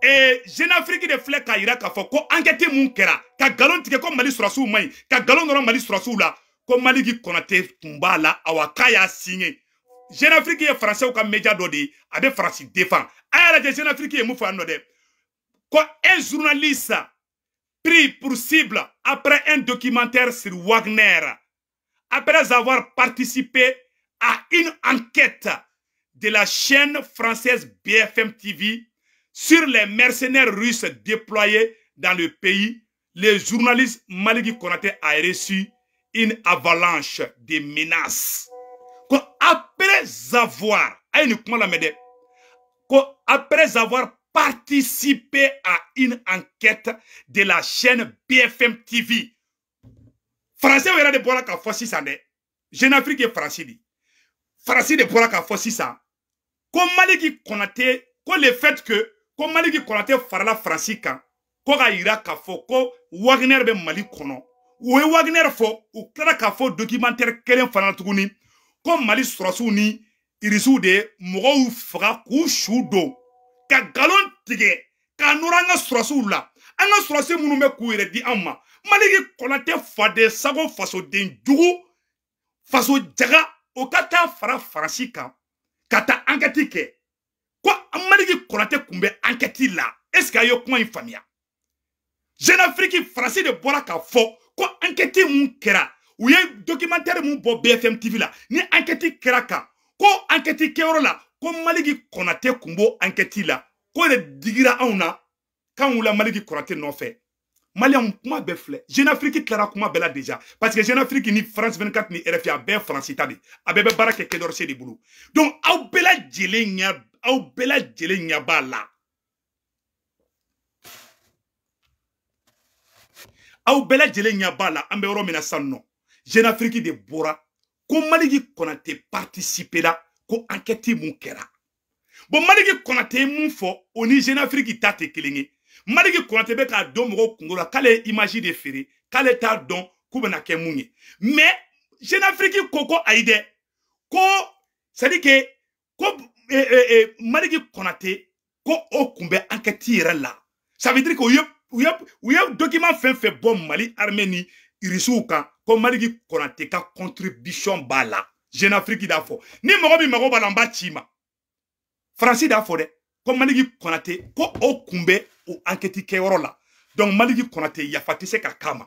[SPEAKER 1] Eh, jeune jenafiriki de filɛ k'a yira k'a fɔ ko ankɛti mun kɛra ka nkalon tigɛ ko mali sɔrɔsiw man ɲi ka nkalon nɔrɔ mali sɔrɔsiw la ko maliki kɔnɔtɛ tun b'a la awa k'a y'a sinye jenafiriki ye faransɛw ka dɔ de ye a bɛ faransi defan a y'a lajɛ jenafiriki ye mun fɔ yan nɔ dɛ ko un journaliste pris pour cible après un documentaire sur Wagner après avoir participé à une enquête de la chaîne française BFM TV sur les mercenaires russes déployés dans le pays, le journaliste Maliki Konate a reçu une avalanche de menaces. Après avoir, avoir participé à une enquête de la chaîne BFM TV, Français vous de bora ka ça sande. Jeune Afrique et Français dit. de bora ka ça. Comme Maliki Konate? quoi le fait que ko maliki kɔnɔtɛ farala faransi kan ko ka yira k'a fɔ ko wagnɛr bɛ mali kɔnɔ u ye wagnɛr fɔ u tilara k'a fɔ dokimantɛri kelen fana tuguni ko mali sɔrɔsiw ni irisiw de ye mɔgɔw faga k'u su don ka galon tigɛ k'a nɔrɔ an ka sɔrɔsiw la an ka sɔrɔsi minnu bɛ k'u yɛrɛ di an ma maliki kɔnɔtɛ faden sago fasoden jugu faso jaga o ka taa fara faransi kan ka taa ankɛti kɛ ko amaliki kɔrɔtɛ kun bɛ ankɛti la est a ye kuma in faamuya jeune afrique français de bɔra k'a fɔ ko kera Ou y a un documentaire mon bɔ bfm tv la ni enquête kɛra qu'on ko ankɛti kɛyɔrɔ la ko maliki Konate kun b'o ankɛti la ko de digira anw na ou la maliki Konate non fait on bɛɛ filɛ jeune afrique tilara kuma bɛɛ bela déjà parce que jeune afrique ni france 24 ni rfi a bien ye faransi a bɛɛ donc au bɛɛ lajɛlen ɲɛ aw bɛɛ lajɛlen ɲɛ b'a la aw bɛɛ lajɛlen ɲɛ b'a la an bɛ yɔrɔ min na sisan nɔ jɛnafiriki de bɔra ko maliki kɔnɔtɛ partisipe la ko ankɛti mun kɛra bon maliki kɔnɔtɛ ye mun fɔ o ni jɛnafiriki ta tɛ kelen ye maliki kɔnɔtɛ bɛ k'a dɔn mɔgɔw kunkolo la k'ale ye imaji de feere k'ale t'a dɔn k'u bɛna kɛ mun ye mɛ jɛnafiriki ko ko ayi dɛ ko c'est à dire que ko eh, eh, eh, mariki kɔnate ko o kun bɛ ankɛti yɛrɛ la ça veut dire que u ye u ye u ye document fɛn fɛn bɔ mali armée ni irisiw kan ko maliki kɔnate ka contribution b'a la jeune afrique d'a fɔ ni mɔgɔ min mago b'a la n b'a ci i ma faransi d'a fɔ dɛ ko maliki kɔnate ko o kun bɛ o ankɛti kɛyɔrɔ la donc maliki kɔnate yafa tɛ se ka k'a ma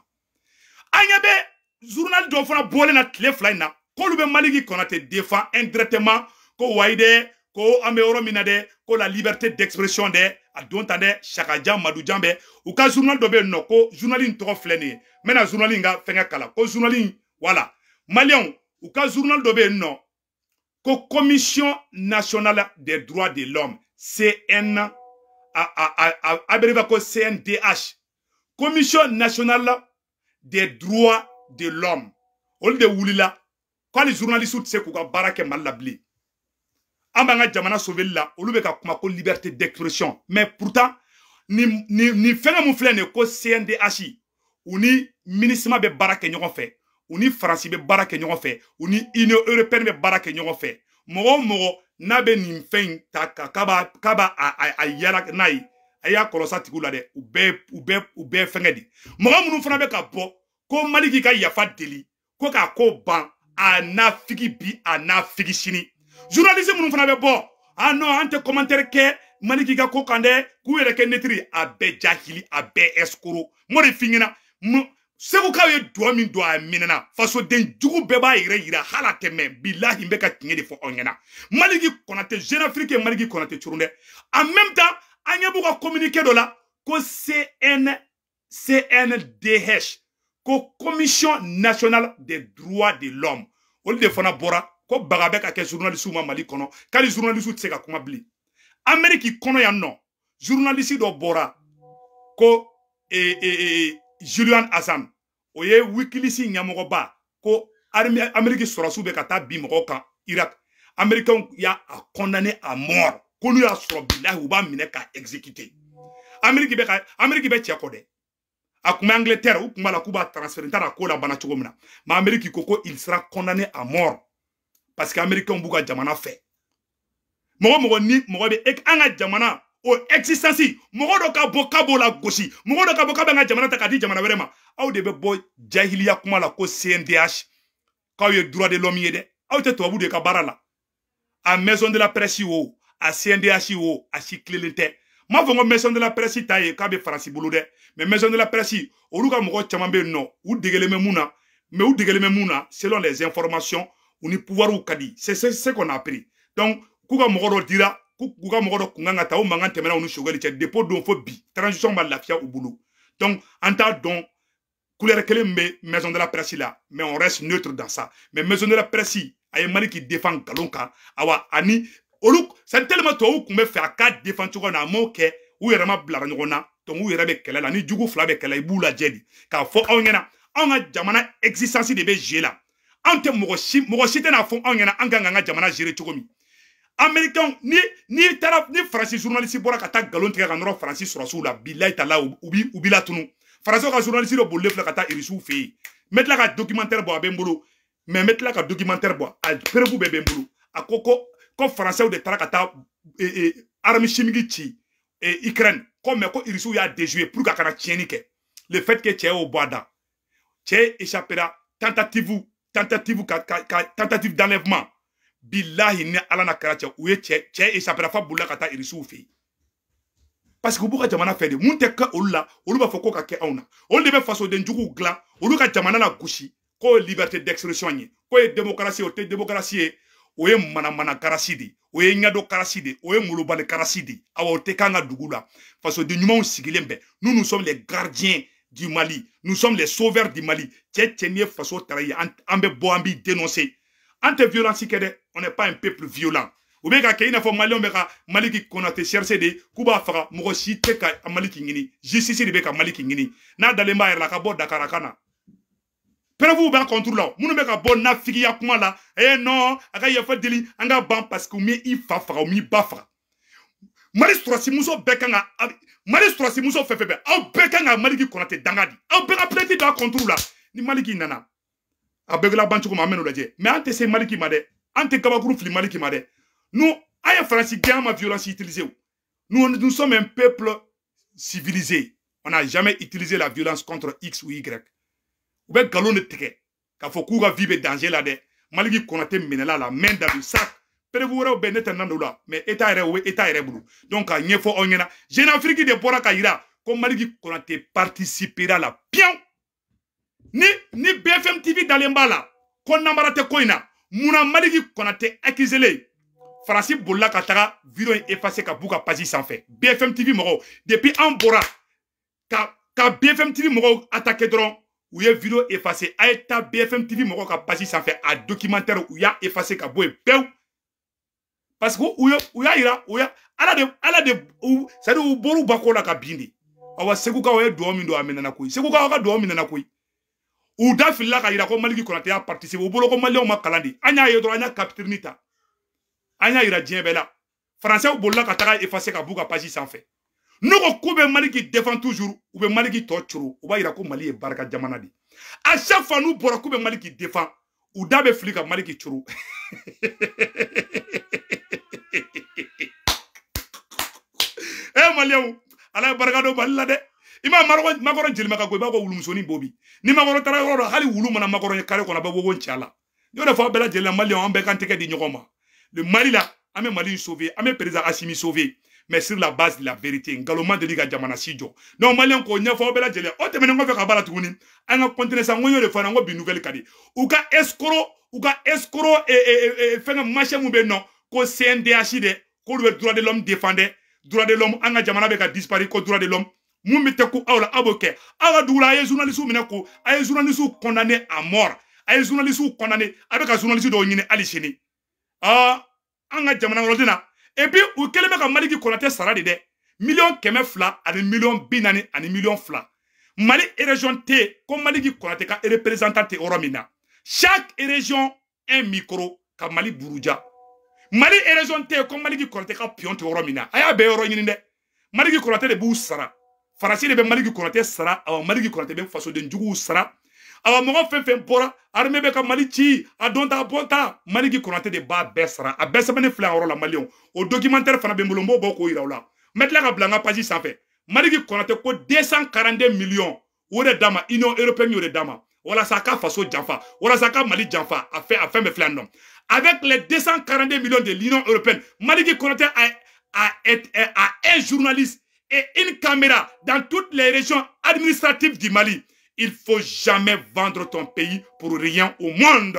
[SPEAKER 1] an ɲɛ bɛ journal dɔ fana bɔlen na tile fila in na k'olu bɛ maliki kɔnate défend indirectement ko Waide, ko Ameoro Minade, ko la liberté d'expression de, a don tan dɛ sakajan madujan journal dobe no, journalin trop ko journal in tɔgɔ filɛ nin ko journalin voilà, malion, ou journal dobe non, ko commission nationale des droits de l'homme CN a a a a ko CNDH commission nationale des droits de l'homme ol de wulila la, journaliste les se k'u ka baara malabli. an b'an ka jamana sauveli la olu bɛ ka kuma ko liberté d'expression mais pourtant nin nin nin fɛngɛ min filɛ nin ye ko CNDH u ni minisima bɛ baara kɛ ɲɔgɔn fɛ u ni faransi bɛ baara kɛ ɲɔgɔn fɛ u ni union européenne bɛ baara kɛ ɲɔgɔn fɛ mɔgɔ o mɔgɔ n'a bɛ nin fɛn in ta k'a b'a k'a b'a a a yala n'a ye a y'a kɔlɔsi tigiw la dɛ u bɛɛ u bɛɛ u bɛɛ fɛngɛ de mɔgɔ minnu fana bɛ ka bɔ ko mali k'i ka yafa deli ko k'a ko ban a n'a figi bi a n'a figi sini journaliste minnu fana bɛ bɔ a ah nɔ an tɛ commentaire kɛ maliki ka ko kan dɛ k'u yɛrɛ kɛ netiri a bɛɛ jahili a bɛɛ ɛskoro mo de fiɲɛna segukaw ye duwa min don a minɛna fasoden jugu bɛɛ b'a yɛrɛ yira hali a tɛ mɛn bilahi n bɛ ka tiɲɛ de fɔ aw ɲɛna maliki kɔnɔtɛ jeune afrique maliki kɔnɔtɛ curun dɛ en même temps an ɲɛ b'u ka communiqué dɔ la ko cn cndh ko commission nationale des droits de l'homme olu de fana bɔra ko baga bɛ ka kɛ journaliste ma mali kɔnɔ k'ali journaliste tɛ se ka kuma bilen amérique kɔnɔ yan nɔ journaliste dɔ bɔra ko eh, eh, eh, julian assan o ye wikileaks ɲɛmɔgɔba ko amérique sɔrɔsiw bɛ ka taa bin mɔgɔw kan irak américains y'a a condamné à mort ko n'u y'a sɔrɔ bilahi u b'a minɛ ka exécuter amérique bɛ ka amérique bɛ cɛ kɔ dɛ a kun bɛ angleterre u kun b'a la k'u b'a transféré n t'a dɔn a ko labana cogo min na mais amérique ko ko il sera condamné à mort parce que américain bouga jamana fait ni jamana o existence ka gosi jamana ta jamana ma de jahiliya la CNDH ka ye droit de l'homme yede. au aw tɛ de ka barala. a maison de la presse à a CNDH à a si maison de la presse ta ye k'a be mais maison de la presse o ka mɔgɔ non u mais selon les informations u pouvoir pouvoirw ka c'est ce qu'on a appris donc kuga ka mɔgɔ dira k'u ka mɔgɔ ta o mankan tɛmɛna u nous sogɛli cɛ Dépôt don fo bi transition ma ubulu. u donc en t'a dɔn couleur kelen maison de la presse là, mais on reste neutre dans ça mais maison de la presse a ye qui qui défend nkalon awa ani oruk c'est tellement toi tun bɛ fɛ a k'a défend cogo min na a m'o kɛ ou yɛrɛ ma donc la ni jugu fila bɛ kɛlɛ i k'a jamana existence de bɛ an tɛ mɔgɔ si mɔgɔ si tɛna fɔ anw ɲɛna an kan k'an ka jamana gere cogo min américain ni n'i taara ni faransi journaliste bɔra ka taa nkalon tigɛ ka nɔrɔ faransi sɔrɔsiw la bilayi tala u bi u bi latunu faransiw ka journaliste dɔ bolilen filɛ ka taa irisiw fɛ yen n bɛ tila ka documentaire bɔ a bɛ n bolo mɛ n bɛ tila ka documentaire bɔ a perebu bɛɛ bɛ n bolo a ko ko ko faransiw de taara ka taa e, e, arme chimique ci e, ukraine ko mɛ ko irisiw y'a déjoué pour que a kana tiɲɛni kɛ le fait que cɛ y'o bɔ a da cɛ échappera tentative tentative ka, ka, ka tentative d'enlèvement billahi ni ala na kɛra cɛ u ye cɛ cɛ échappera fa bolila ka taa irisiw fɛ yen parce que u b'u ka jamana fɛ de mun tɛ kɛ olu la olu b'a fɔ ko ka kɛ anw na olu de bɛ fasoden juguw dilan olu ka jamana la gosi k'o ye liberté d'expression ye k'o ye démocratie o tɛ démocratie ye o ye manamana karasi de o ye ɲɛdɔ karasi de o ye molobali karasi de awa o tɛ k'an ka dugu la fasoden ɲumanw sigilen bɛ nous nous sommes les gardiens du Mali. Nous sommes les sauveurs du Mali. façon dénoncé. Ante violence on n'est pas un peuple violent. Ou bien ka kayina fo malien beka maliki konate chercher Kouba kuba fara mɔgɔ si tɛ Teka, maliki ɲini justice Libéka, bɛ maliki n'a la ka bɔ dakara vous na b'a contre là, minnu bɛ Bonna eh non akaya fadili, anga deli anga ban parce que m'i fa m'i bafra mali sɔrɔsimuso muso kan ka mali muso fɛn febe bɛɛ aw bɛɛ kan maliki konate danga di aw bɛɛ da plɛti don ni maliki nana a bɛɛ laban banchu min an laje mais ante se maliki ma dɛ ante tɛ kabakuru fili maliki ma dɛ nous an franci gama violence utilisée nous nous sommes un peuple civilisé on n'a jamais utilisé la violence contre x ou y ou be nkalon de tigɛ k'a fɔ k'u ka vie danger la dɛ maliki konate menela la main dans le sac perebu wɛrɛw bɛn ne état eta donc k'a ɲɛfɔ aw de ka yira maliki konate participera la pion. ni ni bfm tv dans b'a la Koina, namara Maligi ko maliki konate accusele farasi bolila ka bouka video in effacer ka bfm tv Moro. depuis Ambora. ka ka bfm tv mɔgɔw attaquer dron. u vidéo video effacer a ye bfm tv mɔgɔw ka sans fait. à documentaire où y'a y ka effacé yen parce que u y'a yira u y'a ala de ala de c'est à dire u bɔr'u ba ko la ka bin de awa segukaw ye duwawu min don a mɛnɛna koyi segukaw ka duwawu mɛnɛna koyi u da filila ka yira ko maliki kɔnɔtɛ y'a participe u bolo ko maliyɛnw ma kalan de an y'a ye dɔrɔn an y'a capturini ta an y'a yira diɲɛ bɛɛ la faransɛw bolila ka taga efase ka b'u ka pasi sanfɛ n'u ko k'u bɛ maliki défend toujours u bɛ maliki tɔ coro u b'a yira ko mali ye barika jamana de à chaque fois n'u bɔra k'u bɛ maliki défend u da bɛ fili ka maliki coro [LAUGHS] e eh, maliyɛw ala ye barika dɔ mali la dɛ i ma makɔrɔ jelima ka ko i b'a ko wulumusoni bo bi ni makɔrɔ taara yɔrɔ dɔ hali wulu mana makɔrɔ kare kɔnɔ a bɛ wogo cɛ a la y'o de fɔ aw bɛɛ lajɛlen la maliyɛw an bɛɛ kan tɛgɛ di ɲɔgɔn ma le mali la an bɛ mali in sauver an bɛ président asimi sauver mais sur la base de la vérité nkalon ma deli ka jamana si jɔ donc maliyɛn k'o ɲɛfɔ aw bɛɛ lajɛlen o tɛmɛnen kɔfɛ ka b'a la tuguni an ka continuer sisan n ko n y'o de fɔ an ye n ko bi nouvelle ka di u ka escroc u ka escroc e, e, e, fɛngɛ marché min bɛ yen nɔ ko CNDH dɛ k'olu bɛ droit de l'homme défend dɛ droit de l'homme Anga ka jamana ka dispari ko droit de l'homme Moumiteko ko tɛ Awa aw la a ye journaliste minɛ condamné à mort a ye journaliste condamné a bɛ journaliste ali chini, ah, en jamana et puis u kele bɛ ka maliki konatɛ sara de Million Millions kɛmɛ fila ani million binani naani ani million fila mali région tɛ est ko maliki konatɛ ka représentant tɛ chaque région un micro ka mali buruja mali erezon tɛ ko maliki kɔrɔtɛ ka piyɔn tɛ yɔrɔ min na a y'a bɛɛ yɔrɔ ɲini dɛ maliki kɔrɔtɛ de b'u sara faransi de bɛ maliki kɔrɔtɛ sara awa maliki kɔrɔtɛ bɛ fasodenjuguw sara awa mɔgɔ fɛn fɛn bɔra arime bɛ ka mali ci a dɔn ta a bɔ ta maliki kɔnɔtɛ de b'a bɛɛ sara a bɛɛ sɛbɛnni filɛ yɔrɔ la maliyɛnw o documentaire fana bɛ n bolo n b'o bɔ k'o yira aw la n bɛ tila ka bila n ka page sanfɛ maliki kɔnɔtɛ ko 242 millions o de d'a ma union européenne y'o de d'a ma walasa a ka faso janfa walasa a ka mali janfa a fɛn a fɛn bɛɛ filɛ yan nɔ avec les 242 millions de l'Union européenne, Mali Konaté a, a, a, un journaliste et une caméra dans toutes les régions administratives du Mali. Il ne faut jamais vendre ton pays pour rien au monde.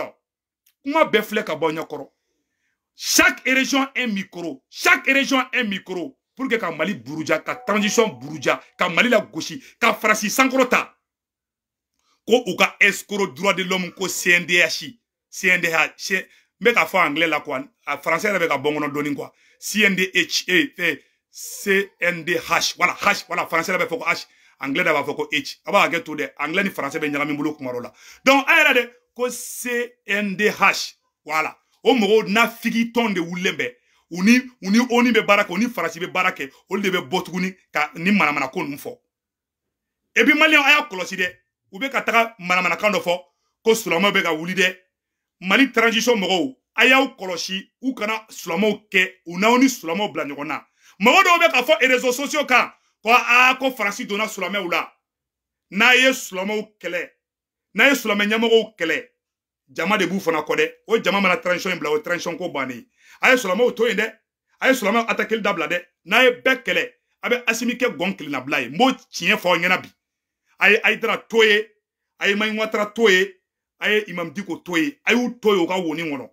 [SPEAKER 1] Chaque région a un micro. Chaque région a un micro. Pour que Mali quand la transition Buruja, quand Mali la gauche, Quand Francis Sankrota. Ko ou droit de l'homme CNDH, CNDH. CNDH. Ah, n bɛ k'a fɔ anglais la quoi a français yɛrɛ bɛ ka bɔ n kɔnɔ dɔɔni quoi CNDHA fɛ CNDH voilà H voilà français yɛrɛ bɛ fɔ ko H anglais yɛrɛ b'a fɔ ko H a b'a hakɛ to dɛ anglais ni français bɛ ɲagami bolo kuma dɔ la donc an ah, yɛrɛ de ko CNDH voilà o mɔgɔw nafigi tɔn de wulilen bɛ u ni u ni oni bɛ baara kɛ u ni faransi bɛ baara kɛ olu de bɛ bɔ tuguni ka ni manamana ko ninnu fɔ et puis maliyɛnw a y'a kɔlɔsi dɛ u bɛ ka taga manamanakan dɔ fɔ ko silamɛw bɛ ka wuli dɛ mali transition mɔgɔw a y'aw kɔlɔsi u kana silamɛw kɛ u n'aw ni silamɛw bila ɲɔgɔn na mɔgɔ dɔw bɛ k'a fɔ réseaux sociaux kan ko aa ko faransi donna silamɛw la n'a ye silamɛw kɛlɛ n'a ye silamɛ ɲɛmɔgɔw kɛlɛ jama de b'u fana kɔ dɛ o jama mana transition in bila o transition ko bannen a ye silamɛw to yen dɛ a ye silamɛw attaquer dabila dɛ n'a ye bɛɛ kɛlɛ a bɛ asimi kɛ gɔn kelenna bila ye n b'o tiɲɛ fɔ aw ɲɛna bi a ye ayidara to ye a ye maɲi watara to ye Aye imam diko to ye a y'u to ye u ka wonin kɔnɔ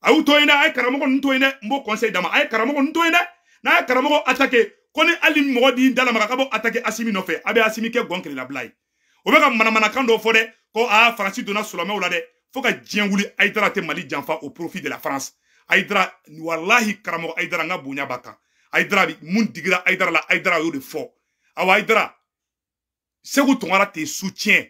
[SPEAKER 1] a y'u na ye Karamoko a na, karamɔgɔ conseil dama ay a ye karamɔgɔ ninnu n'a ye karamɔgɔ attaqué ko ni hali d'i ka bɔ asimi no a abe asimi kɛ gɔn kɛlɛlabila ye o bɛ ka manamanakan dɔ fɔ dɛ ko aa faransi la de, fo ka diɲɛ wuli ayidara mali janfa au profit de la france ayidara wallahi karamɔgɔ ayidara n ka bonya b'a kan bi mun digira ayidara la ayidara y'o de fɔ awa ayidara segu tɔngara te soutien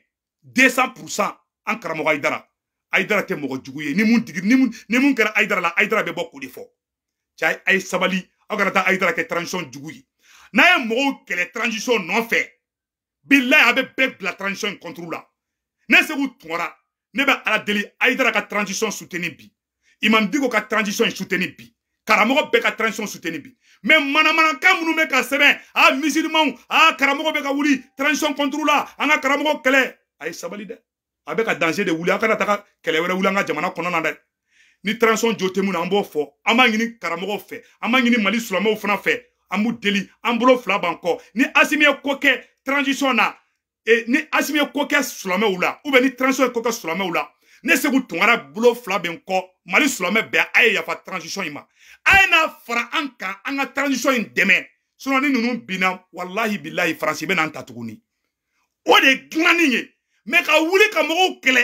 [SPEAKER 1] 200% ankara karamɔgɔ ayidara ayidara te mɔgɔ ye ni mun digi ni mun ni mun kara Aydra la ayidara be bokou k'o de fɔ sabali aw transition jugu ye n'a ye mɔgɔw transition non bilayi a bɛ de la transition contre la ne segu tunkara ne ba ala deli ayidara ka transition soutenir bi imam digo ka transition soutenir bi Karamoko bɛɛ ka transition soutenir bi mais manamanakan minnu bɛ ka sɛbɛn a misirimanw a karamoko wuli transition contre la an ka karamɔgɔ ay a bɛ ka danger de wuli a kana taga kɛlɛ wɛrɛ wuli an ka jamana kɔnɔ na dɛ ni transition jo tɛ mun na an b'o fɔ an b'a ɲini karamɔgɔw fɛ an b'a ɲini mali silamɛw fana fɛ an b'u deli an bolo fila b'an kɔ ni asimi ye ko kɛ transition na e, ni asimi ye ko kɛ silamɛw la ubiyɛn ni transition ye ko kɛ silamɛw la ne segu tunkara bolo fila bɛ n kɔ mali silamɛ bɛɛ a ye yafa transition in ma a ye n'a fara an kan an ka transition in dɛmɛ sinɔn ni ninnu binna walahi bilahi faransi bɛ n'an ta tuguni o de ye dilanni ye mɛ ka wuli ka mɔgɔw kɛlɛ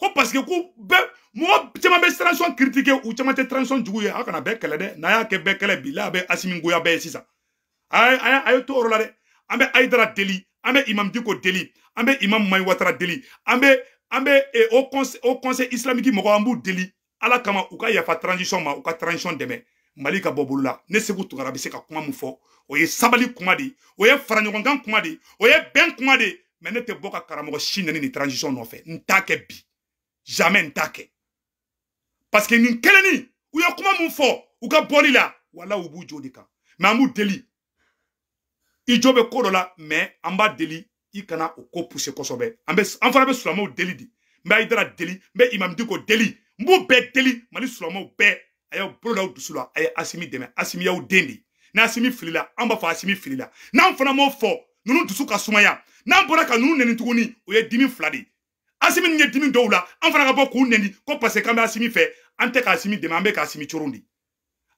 [SPEAKER 1] ko paseke ko bɛɛ mɔgɔ caman bɛ transition critiquer u caman tɛ transition jugu ye aw kana bɛɛ kɛlɛ dɛ n'a y'a kɛ bɛɛ kɛlɛ bi la bɛ asimi goya bɛɛ ye sisan a ye a ye to yɔrɔ la dɛ an ah, bɛ ayidara deli an ah, bɛ imam diko deli an ah, bɛ imam mayi watara deli an bɛ an bɛ eh, au conseil au conseil islamique mɔgɔw an b'u deli ala kama u ka yafa transition ma u ka transition dɛmɛ mali ka bɔ bolo la ne segu tugara bɛ se ka kuma min fɔ o ye sabali kuma de ye o ye faraɲɔgɔnkan kuma de ye o ye bɛn kuma de ye mɛ ne tɛ bɔ ka karamɔgɔ si nani nin transition nɔfɛ n t'a kɛ bi jamais n t'a kɛ parce que nin kelenni u ye kuma mun fɔ u ka bɔli la wala u b'u jo de kan mɛ an b'u deli i jo bɛ ko dɔ la mɛ an b'a deli i kana o ko puse kosɛbɛ an bɛ an fana bɛ silamɛw deli de n bɛ ayidara deli n bɛ imamdiko deli n b'u bɛɛ deli mali silamɛw bɛɛ a y'aw bolo d'aw dusu la a ye asimi dɛmɛ asimi y'aw den de ye ni asimi filila an b'a fɔ asimi filila n'an fana m'o fɔ ninnu dusu ka sumaya n'an bɔra ka ninnu nɛni tuguni o ye dimi fila de asimi nin ye dimi dɔw la an fana ka bɔ k'u nɛni ko parce que k'an bɛ asimi fɛ an tɛ k'asimi dɛmɛ an bɛ k'asimi coron de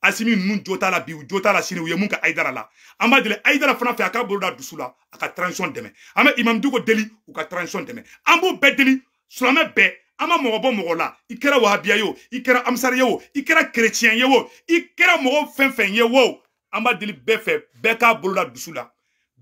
[SPEAKER 1] asimi ninnu jo t'a la bi u jo t'a la sini u ye mun kɛ ayidara la an b'a deli ayidara fana fɛ a k'a bolo da dusu la a ka transition dɛmɛ an bɛ imam duko deli u ka transition dɛmɛ an b'u bɛɛ deli silamɛ bɛɛ an ma mɔgɔ bɔ mɔgɔ la i kɛra wahabiya ye o i kɛra amusari ye o i kɛra kerecɛn ye o i kɛra mɔgɔ fɛn fɛn ye o an b'a deli bɛɛ fɛ bɛɛ k'a bolo da dusu la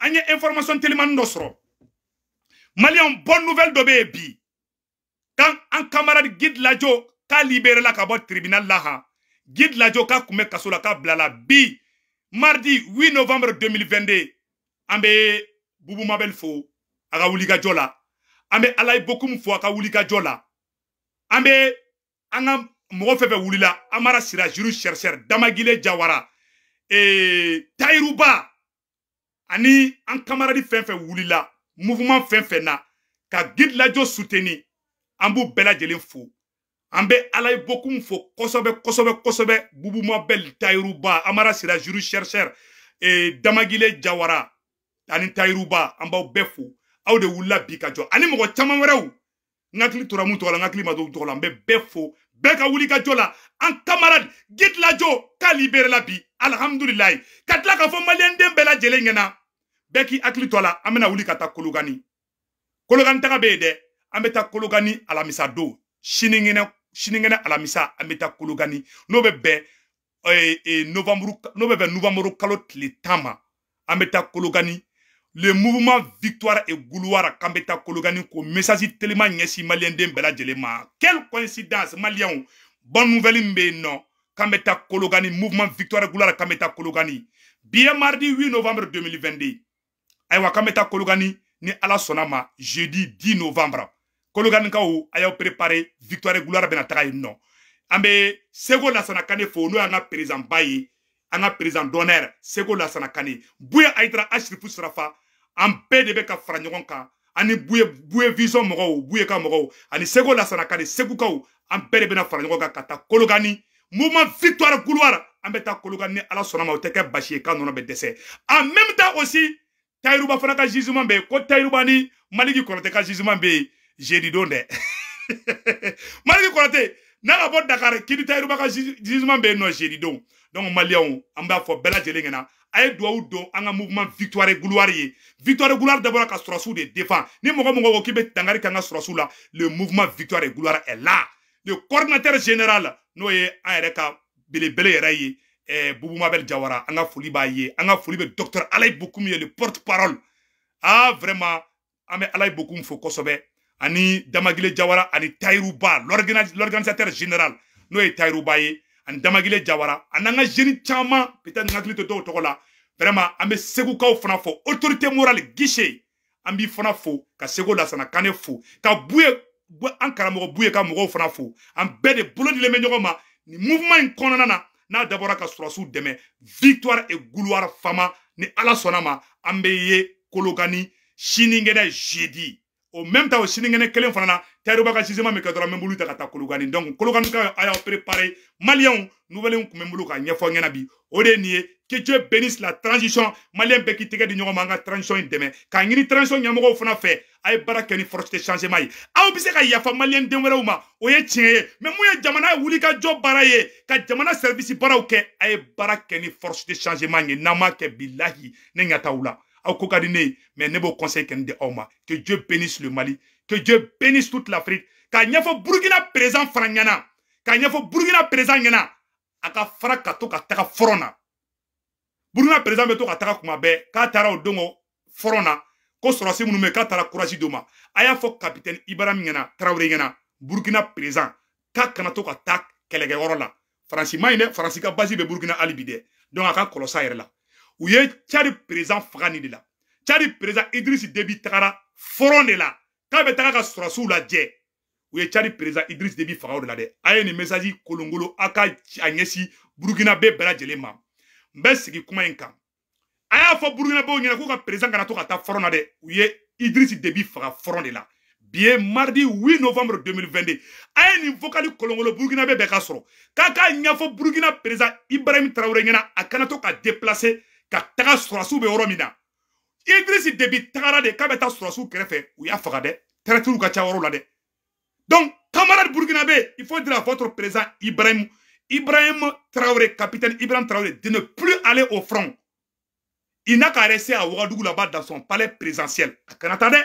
[SPEAKER 1] an ye information telimani dɔ sɔrɔ maliyɛn bɔn nouvelle dɔ bɛ yen bi kan an kamaradi gide lajo k'a libérela ka bɔ tribunal la ha gide lajo k'a kun bɛ kaso la k'a bila la bi mardi 8 novembre 2022 an bɛ bubu mabel fo a ka wulikajɔ la an bɛ alayi bokum fo a ka wulikajɔ la an bɛ an ka mɔgɔ fɛn fɛn wulila amara sira juru chercheur damagile jawara ee tayiruba ani an kamaradi fɛn fɛn wulila mouvement fɛn fɛn na ka gidi lajo suteni an b'u bɛɛ lajɛlen fo an bɛ alaye bokum fo kosɛbɛ kosɛbɛ kosɛbɛ bubuma bɛl tayiruba amara sira juru chercheur eh, damagile jawara ani tayiruba an b'aw bɛɛ fo aw de wulila bi ka jɔ ani mɔgɔ caman wɛrɛw n hakili tora mun tɔgɔ la n hakili ma to tɔgɔ la n bɛ bɛɛ fo bɛɛ ka wuli ka jo la an kamarade gitlajo ka libere la bi alhamdulilayi ka tila k'a fɔ maliyɛnden bɛɛ lajɛlen ɲɛna bɛɛ k'i hakili to a la an bɛna wuli ka taa kolokani kolokani taga bɛ yen dɛ an bɛ taa kolokani alamisa don sinikɛnɛ sinikɛnɛ alamisa an bɛ taa kolokani n'o bɛ bɛn ɛɛ nowamuru n'o bɛ bɛn nowamuru kalo tile tan ma an bɛ taa kolokani le mouvement victoire et gloire Kambeta Kologani ko message tellement nyesi de bela jelema quelle coïncidence malien bonne nouvelle mbé non Kambeta Kologani mouvement victoire et gloire Kambeta Kologani bien mardi 8 novembre 2022 aywa Kambeta Kologani ni ala sonama jeudi 10 novembre Kologani a ayo préparé victoire et gloire ben tagay non ambe sego lasana kane fo no anga président baye anga président d'honneur la lasana kane Bouya aitra ashri sarafa an bɛɛ de bɛ ka fara ɲɔgɔn kan ani buye buye vision mɔgɔw buye ka mɔgɔw ani sego lasanaka ni segukaw an bɛɛ de bɛna fara ɲɔgɔn kan ka taa kolokani mouvement victoire couloir an bɛ taa kolokani ni ala sɔnna ma o tɛ kɛ basi ye k'a nɔnɔ bɛ dɛsɛ en même temps aussi tayiruba fana ka jugement bɛ yen ko tayiruba ni maliki kɔrɔtɛ ka jugement bɛ yen jeudi don dɛ maliki kɔrɔtɛ n'a ka bɔ dakar kini tayiruba ka jugement bɛ yen nɔ jeudi don donc maliyɛnw an b'a fɔ bɛɛ lajɛlen ɲɛna Aye ye mouvement victoire gloire victoire victoire gloire d'abord ka sɔrɔsiw de défend ni moko moko ko le mouvement victoire gloire est là le coordinateur général n'o bele Jawara Anga docteur le porte parole ah vraiment ame alay Bokum ani Damagile Jawara ani tayrouba l'organisateur général n'o tayrouba ani damagile jawara ani an ka jeni caman peut-être hakili tɛ dɔw tɔgɔ la vraiment an bɛ segukaw fana fɔ autorité morale guichet an b'i fana fo ka sego lasana kane fo ka buye an karamɔgɔ buye ka mɔgɔw fana fo an bɛɛ de bolo dilen bɛ ɲɔgɔn ma nin mouvement in kɔnɔna na n'a dabɔra ka sɔrɔsiw dɛmɛ victoire et gloire fama ni ala sɔnna ma an bɛ ye kolokani sinikɛnɛ jeudi au même temps o sinikɛnɛ kelen fana na tɛri b'a ka gisement min kɛ dɔrɔn n bɛ n bolo ta ka taa kolokani donc kolokanika a y'aw préparé maliyɛnw nouvelle kun bɛ n bolo k'a ɲɛfɔ ɲɛna bi o de ye nin ye que Dieu bénisse la transition maliyɛn bɛɛ k'i tɛgɛ di ɲɔgɔn ma an ka transition in dɛmɛ k'a ɲini transition ɲɛmɔgɔw fana fɛ a ye baara kɛ ni force de changement ye aw bɛ se ka yafa maliyɛn den wɛrɛw ma o ye tiɲɛ ye mais mun ye jamana wuli ka jɔ baara ye ka jamana service baaraw kɛ a ye baara kɛ ni force de changement ye n'an m'a kɛ bilahi ne ɲɛ t'aw la Au ko mais ne conseil kɛni de homa que dieu bénisse le mali que dieu bénisse toute l'afrique k'a ɲɛfɔ présent présent fana Burkina présent Yana. Aka président ɲɛna a ka Burkina présent to ka taka fɔrɔn na o dongo frona. ko k'a courage d'o ma capitaine ibrahim Yana. Traoré burgina présent, présent k'a kana kelege ka taa kɛlɛkɛyɔrɔ la faransi ma ɲi dɛ donc aka u ye cari perezan faga nin de la cari perezan idrisi debi tagara fɔrɔn de la k'a bɛ taga ka sɔrɔsiw lajɛ u ye cari perezan idrisi debi faga o de la dɛ a ye nin mesaji kolongolo a ka a ɲɛsin burukina bɛɛ bɛɛ lajɛlen ma n bɛ sigi kuma in kan a y'a fɔ burukinabew ɲɛna k'u ka perezan kana to ka taa fɔrɔn na dɛ u ye idrisi debi faga fɔrɔn de la bi ye mardi 8 novembre 2022 a ye nin vokali kolongolo burukina bɛɛ bɛɛ ka sɔrɔ k'a k'a ɲɛfɔ burukina perezan ibrahim tarawele ɲɛna a kana to ka déplacer ka taga sɔrɔsiw bɛ yɔrɔ min na idrisi debi tagara de k'a bɛ taa sɔrɔsiw kɛrɛfɛ u y'a faga dɛ tɛrɛtiriw ka ca la dɛ donc camarade burkinabe il faut dire à votre président ibrahim ibrahim traoré capitaine ibrahim traoré de ne plus aller au front il n'a qu'à rester à ouagadougou là-bas dans son palais présidentiel a kana ta dɛ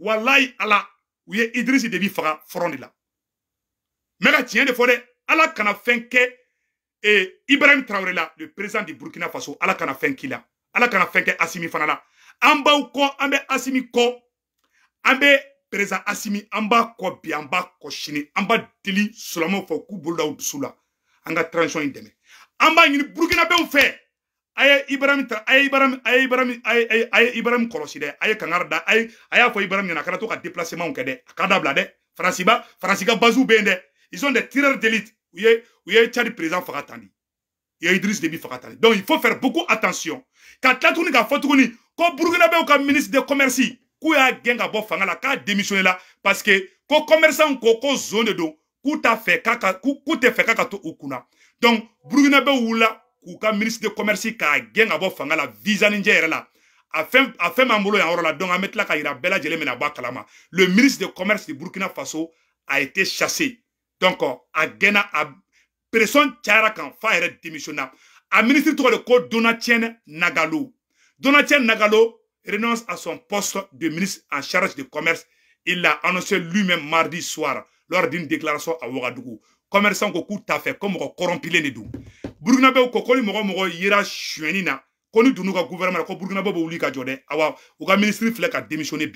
[SPEAKER 1] walayi ala u ye idrisi debi faga front de la n de fɔ dɛ ala kana fɛn kɛ e ibrahim traore la le président du burkina faso ala kana fɛn k'i la ala kana fɛn kɛ asimi fana la an b'aw kɔ an bɛ asimi kɔ an bɛ président asimi an b'a kɔ bi an b'a kɔ sini an b'a deli silamɛw fɛ k'u bolo d'aw dusu la an ka transition in dɛmɛ an b'a ɲini burukinabew fɛ a ye ibrahim ta a ye ibrahim a ye ibrahim a ye a ye ibrahim kɔlɔsi dɛ a ye kangari da a ye a y'a fɔ ibrahim ɲɛna a kana to ka déplacement kɛ dɛ a ka dabila dɛ faransi ba faransi ka bazuw bɛ yen dɛ ils ont des tireurs d'élite u ye u ye Tchad président faga Il de Idriss Déby faga donc il faut faire beaucoup attention ka tila tuguni k'a fɔ tuguni ko burukinabew ka ministre de commerce k'u y'a gɛn ka bɔ fanga a k'a démissionné là, parce que ko commerçant ko ko zone de don k'u t'a fɛ k'a ka k'u tɛ fɛ k'a ka to u donc ministre de commerce k'a gɛn ka bɔ fanga la visaninjɛ yɛrɛ la afin fɛn a fɛn b'an bolo la donc à mettre là qu'il a bɛɛ lajɛlen bɛ na le ministre de commerce de Burkina Faso a été chassé donc euh, à Gena, a personne cayara kan faire démissionna a ministre tɔgɔ de ko donatien nagalo donatien nagalo renonce à son poste de ministre en charge de commerce il l'a annoncé lui-même mardi soir lors d'une déclaration à Ouagadougou Commerçant, ko k'u ta fait comme mɔgɔ kɔrɔnpilen de don beaucoup ko ko ni mɔgɔ yera suɲɛni na ko gouvernement na ko burukinabew bɛ awa u ministre filɛ a démissionné.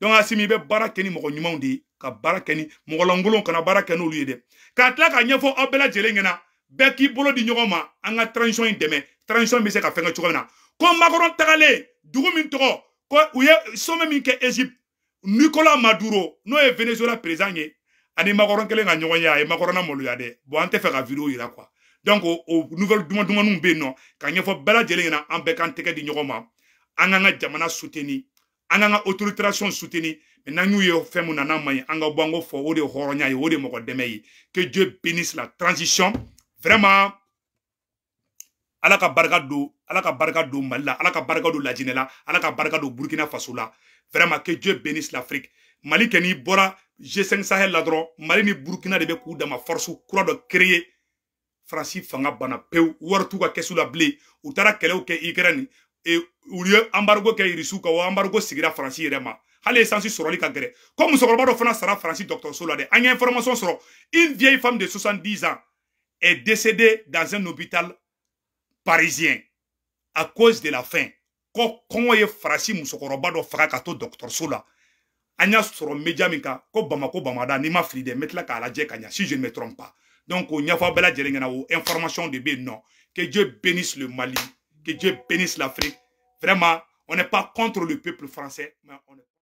[SPEAKER 1] donc asimi i bɛ baara kɛ ni mɔgɔ ɲumanw de ye ka baara kɛ ni mɔgɔ lankolonw kana baara kɛ n'olu ye dɛ k'a tila k'a ɲɛfɔ aw bɛɛ lajɛlen ɲɛna bɛɛ k'i bolo di ɲɔgɔn ma an ka transition in dɛmɛ transition bɛ se ka fɛnkɛ cogo min na ko makɔrɔ tagalen dugu min tɔgɔ ko u ye sommet min kɛ égypte nicolas maduro n'o ye venezuela président ye ani makɔrɔ kelen ka ɲɔgɔn ye a ye makɔrɔna maloya dɛ bon an tɛ fɛ ka vidéo yira quoi donc o nouvelle duman dumanw bɛ yen nɔ ka ɲɛfɔ bɛɛ lajɛlen ɲɛna an bɛɛ k'an tɛgɛ di ɲɔgɔn ma an k'an ka jamana soutenir an k'an ka autoritarasiyɔn soutenir mɛ n'an y'u ye fɛn mun na n'a man ɲi an ka bɔ an k'o fɔ o de ye hɔrɔnya ye o de ye mɔgɔ dɛmɛ ye que dieu bénisse la transition vraiment ala ka barika don ala ka barika don mali la ala ka barika don lajinɛ la ala ka barika don burkina faso la vraiment que dieu bénisse l'afrique mali kɛ n'i bɔra g5 sahel la dɔrɔn mali ni burkina de bɛ k'u dama force kura dɔ créer faransi fanga banna pewu wari t'u ka kɛsu la bilen u taara kɛlɛw kɛ ukraine et ou anbarigo embargo irisiw kan embargo anbarigo sigira faransi yɛrɛ ma hali esansi sɔrɔli ka gɛrɛ ko musokɔrɔba dɔ fana sara faransi dɔgɔtɔrɔso la dɛ information sɔrɔ une vieille femme de 70 ans est décédée dans un hôpital parisien à cause de la faim ko kɔngɔ ye faransi do dɔ faga docteur to anya la média y'a sɔrɔ media min ko bamako bamada n'i ma fili met la bɛ tila k'a si je ne me trompe pas donc o ɲɛfɔ bɛɛ lajɛlen information de bien non. que Dieu bénisse le Mali que Dieu bénisse l'Afrique. Vraiment, on n'est pas contre le peuple français, mais on est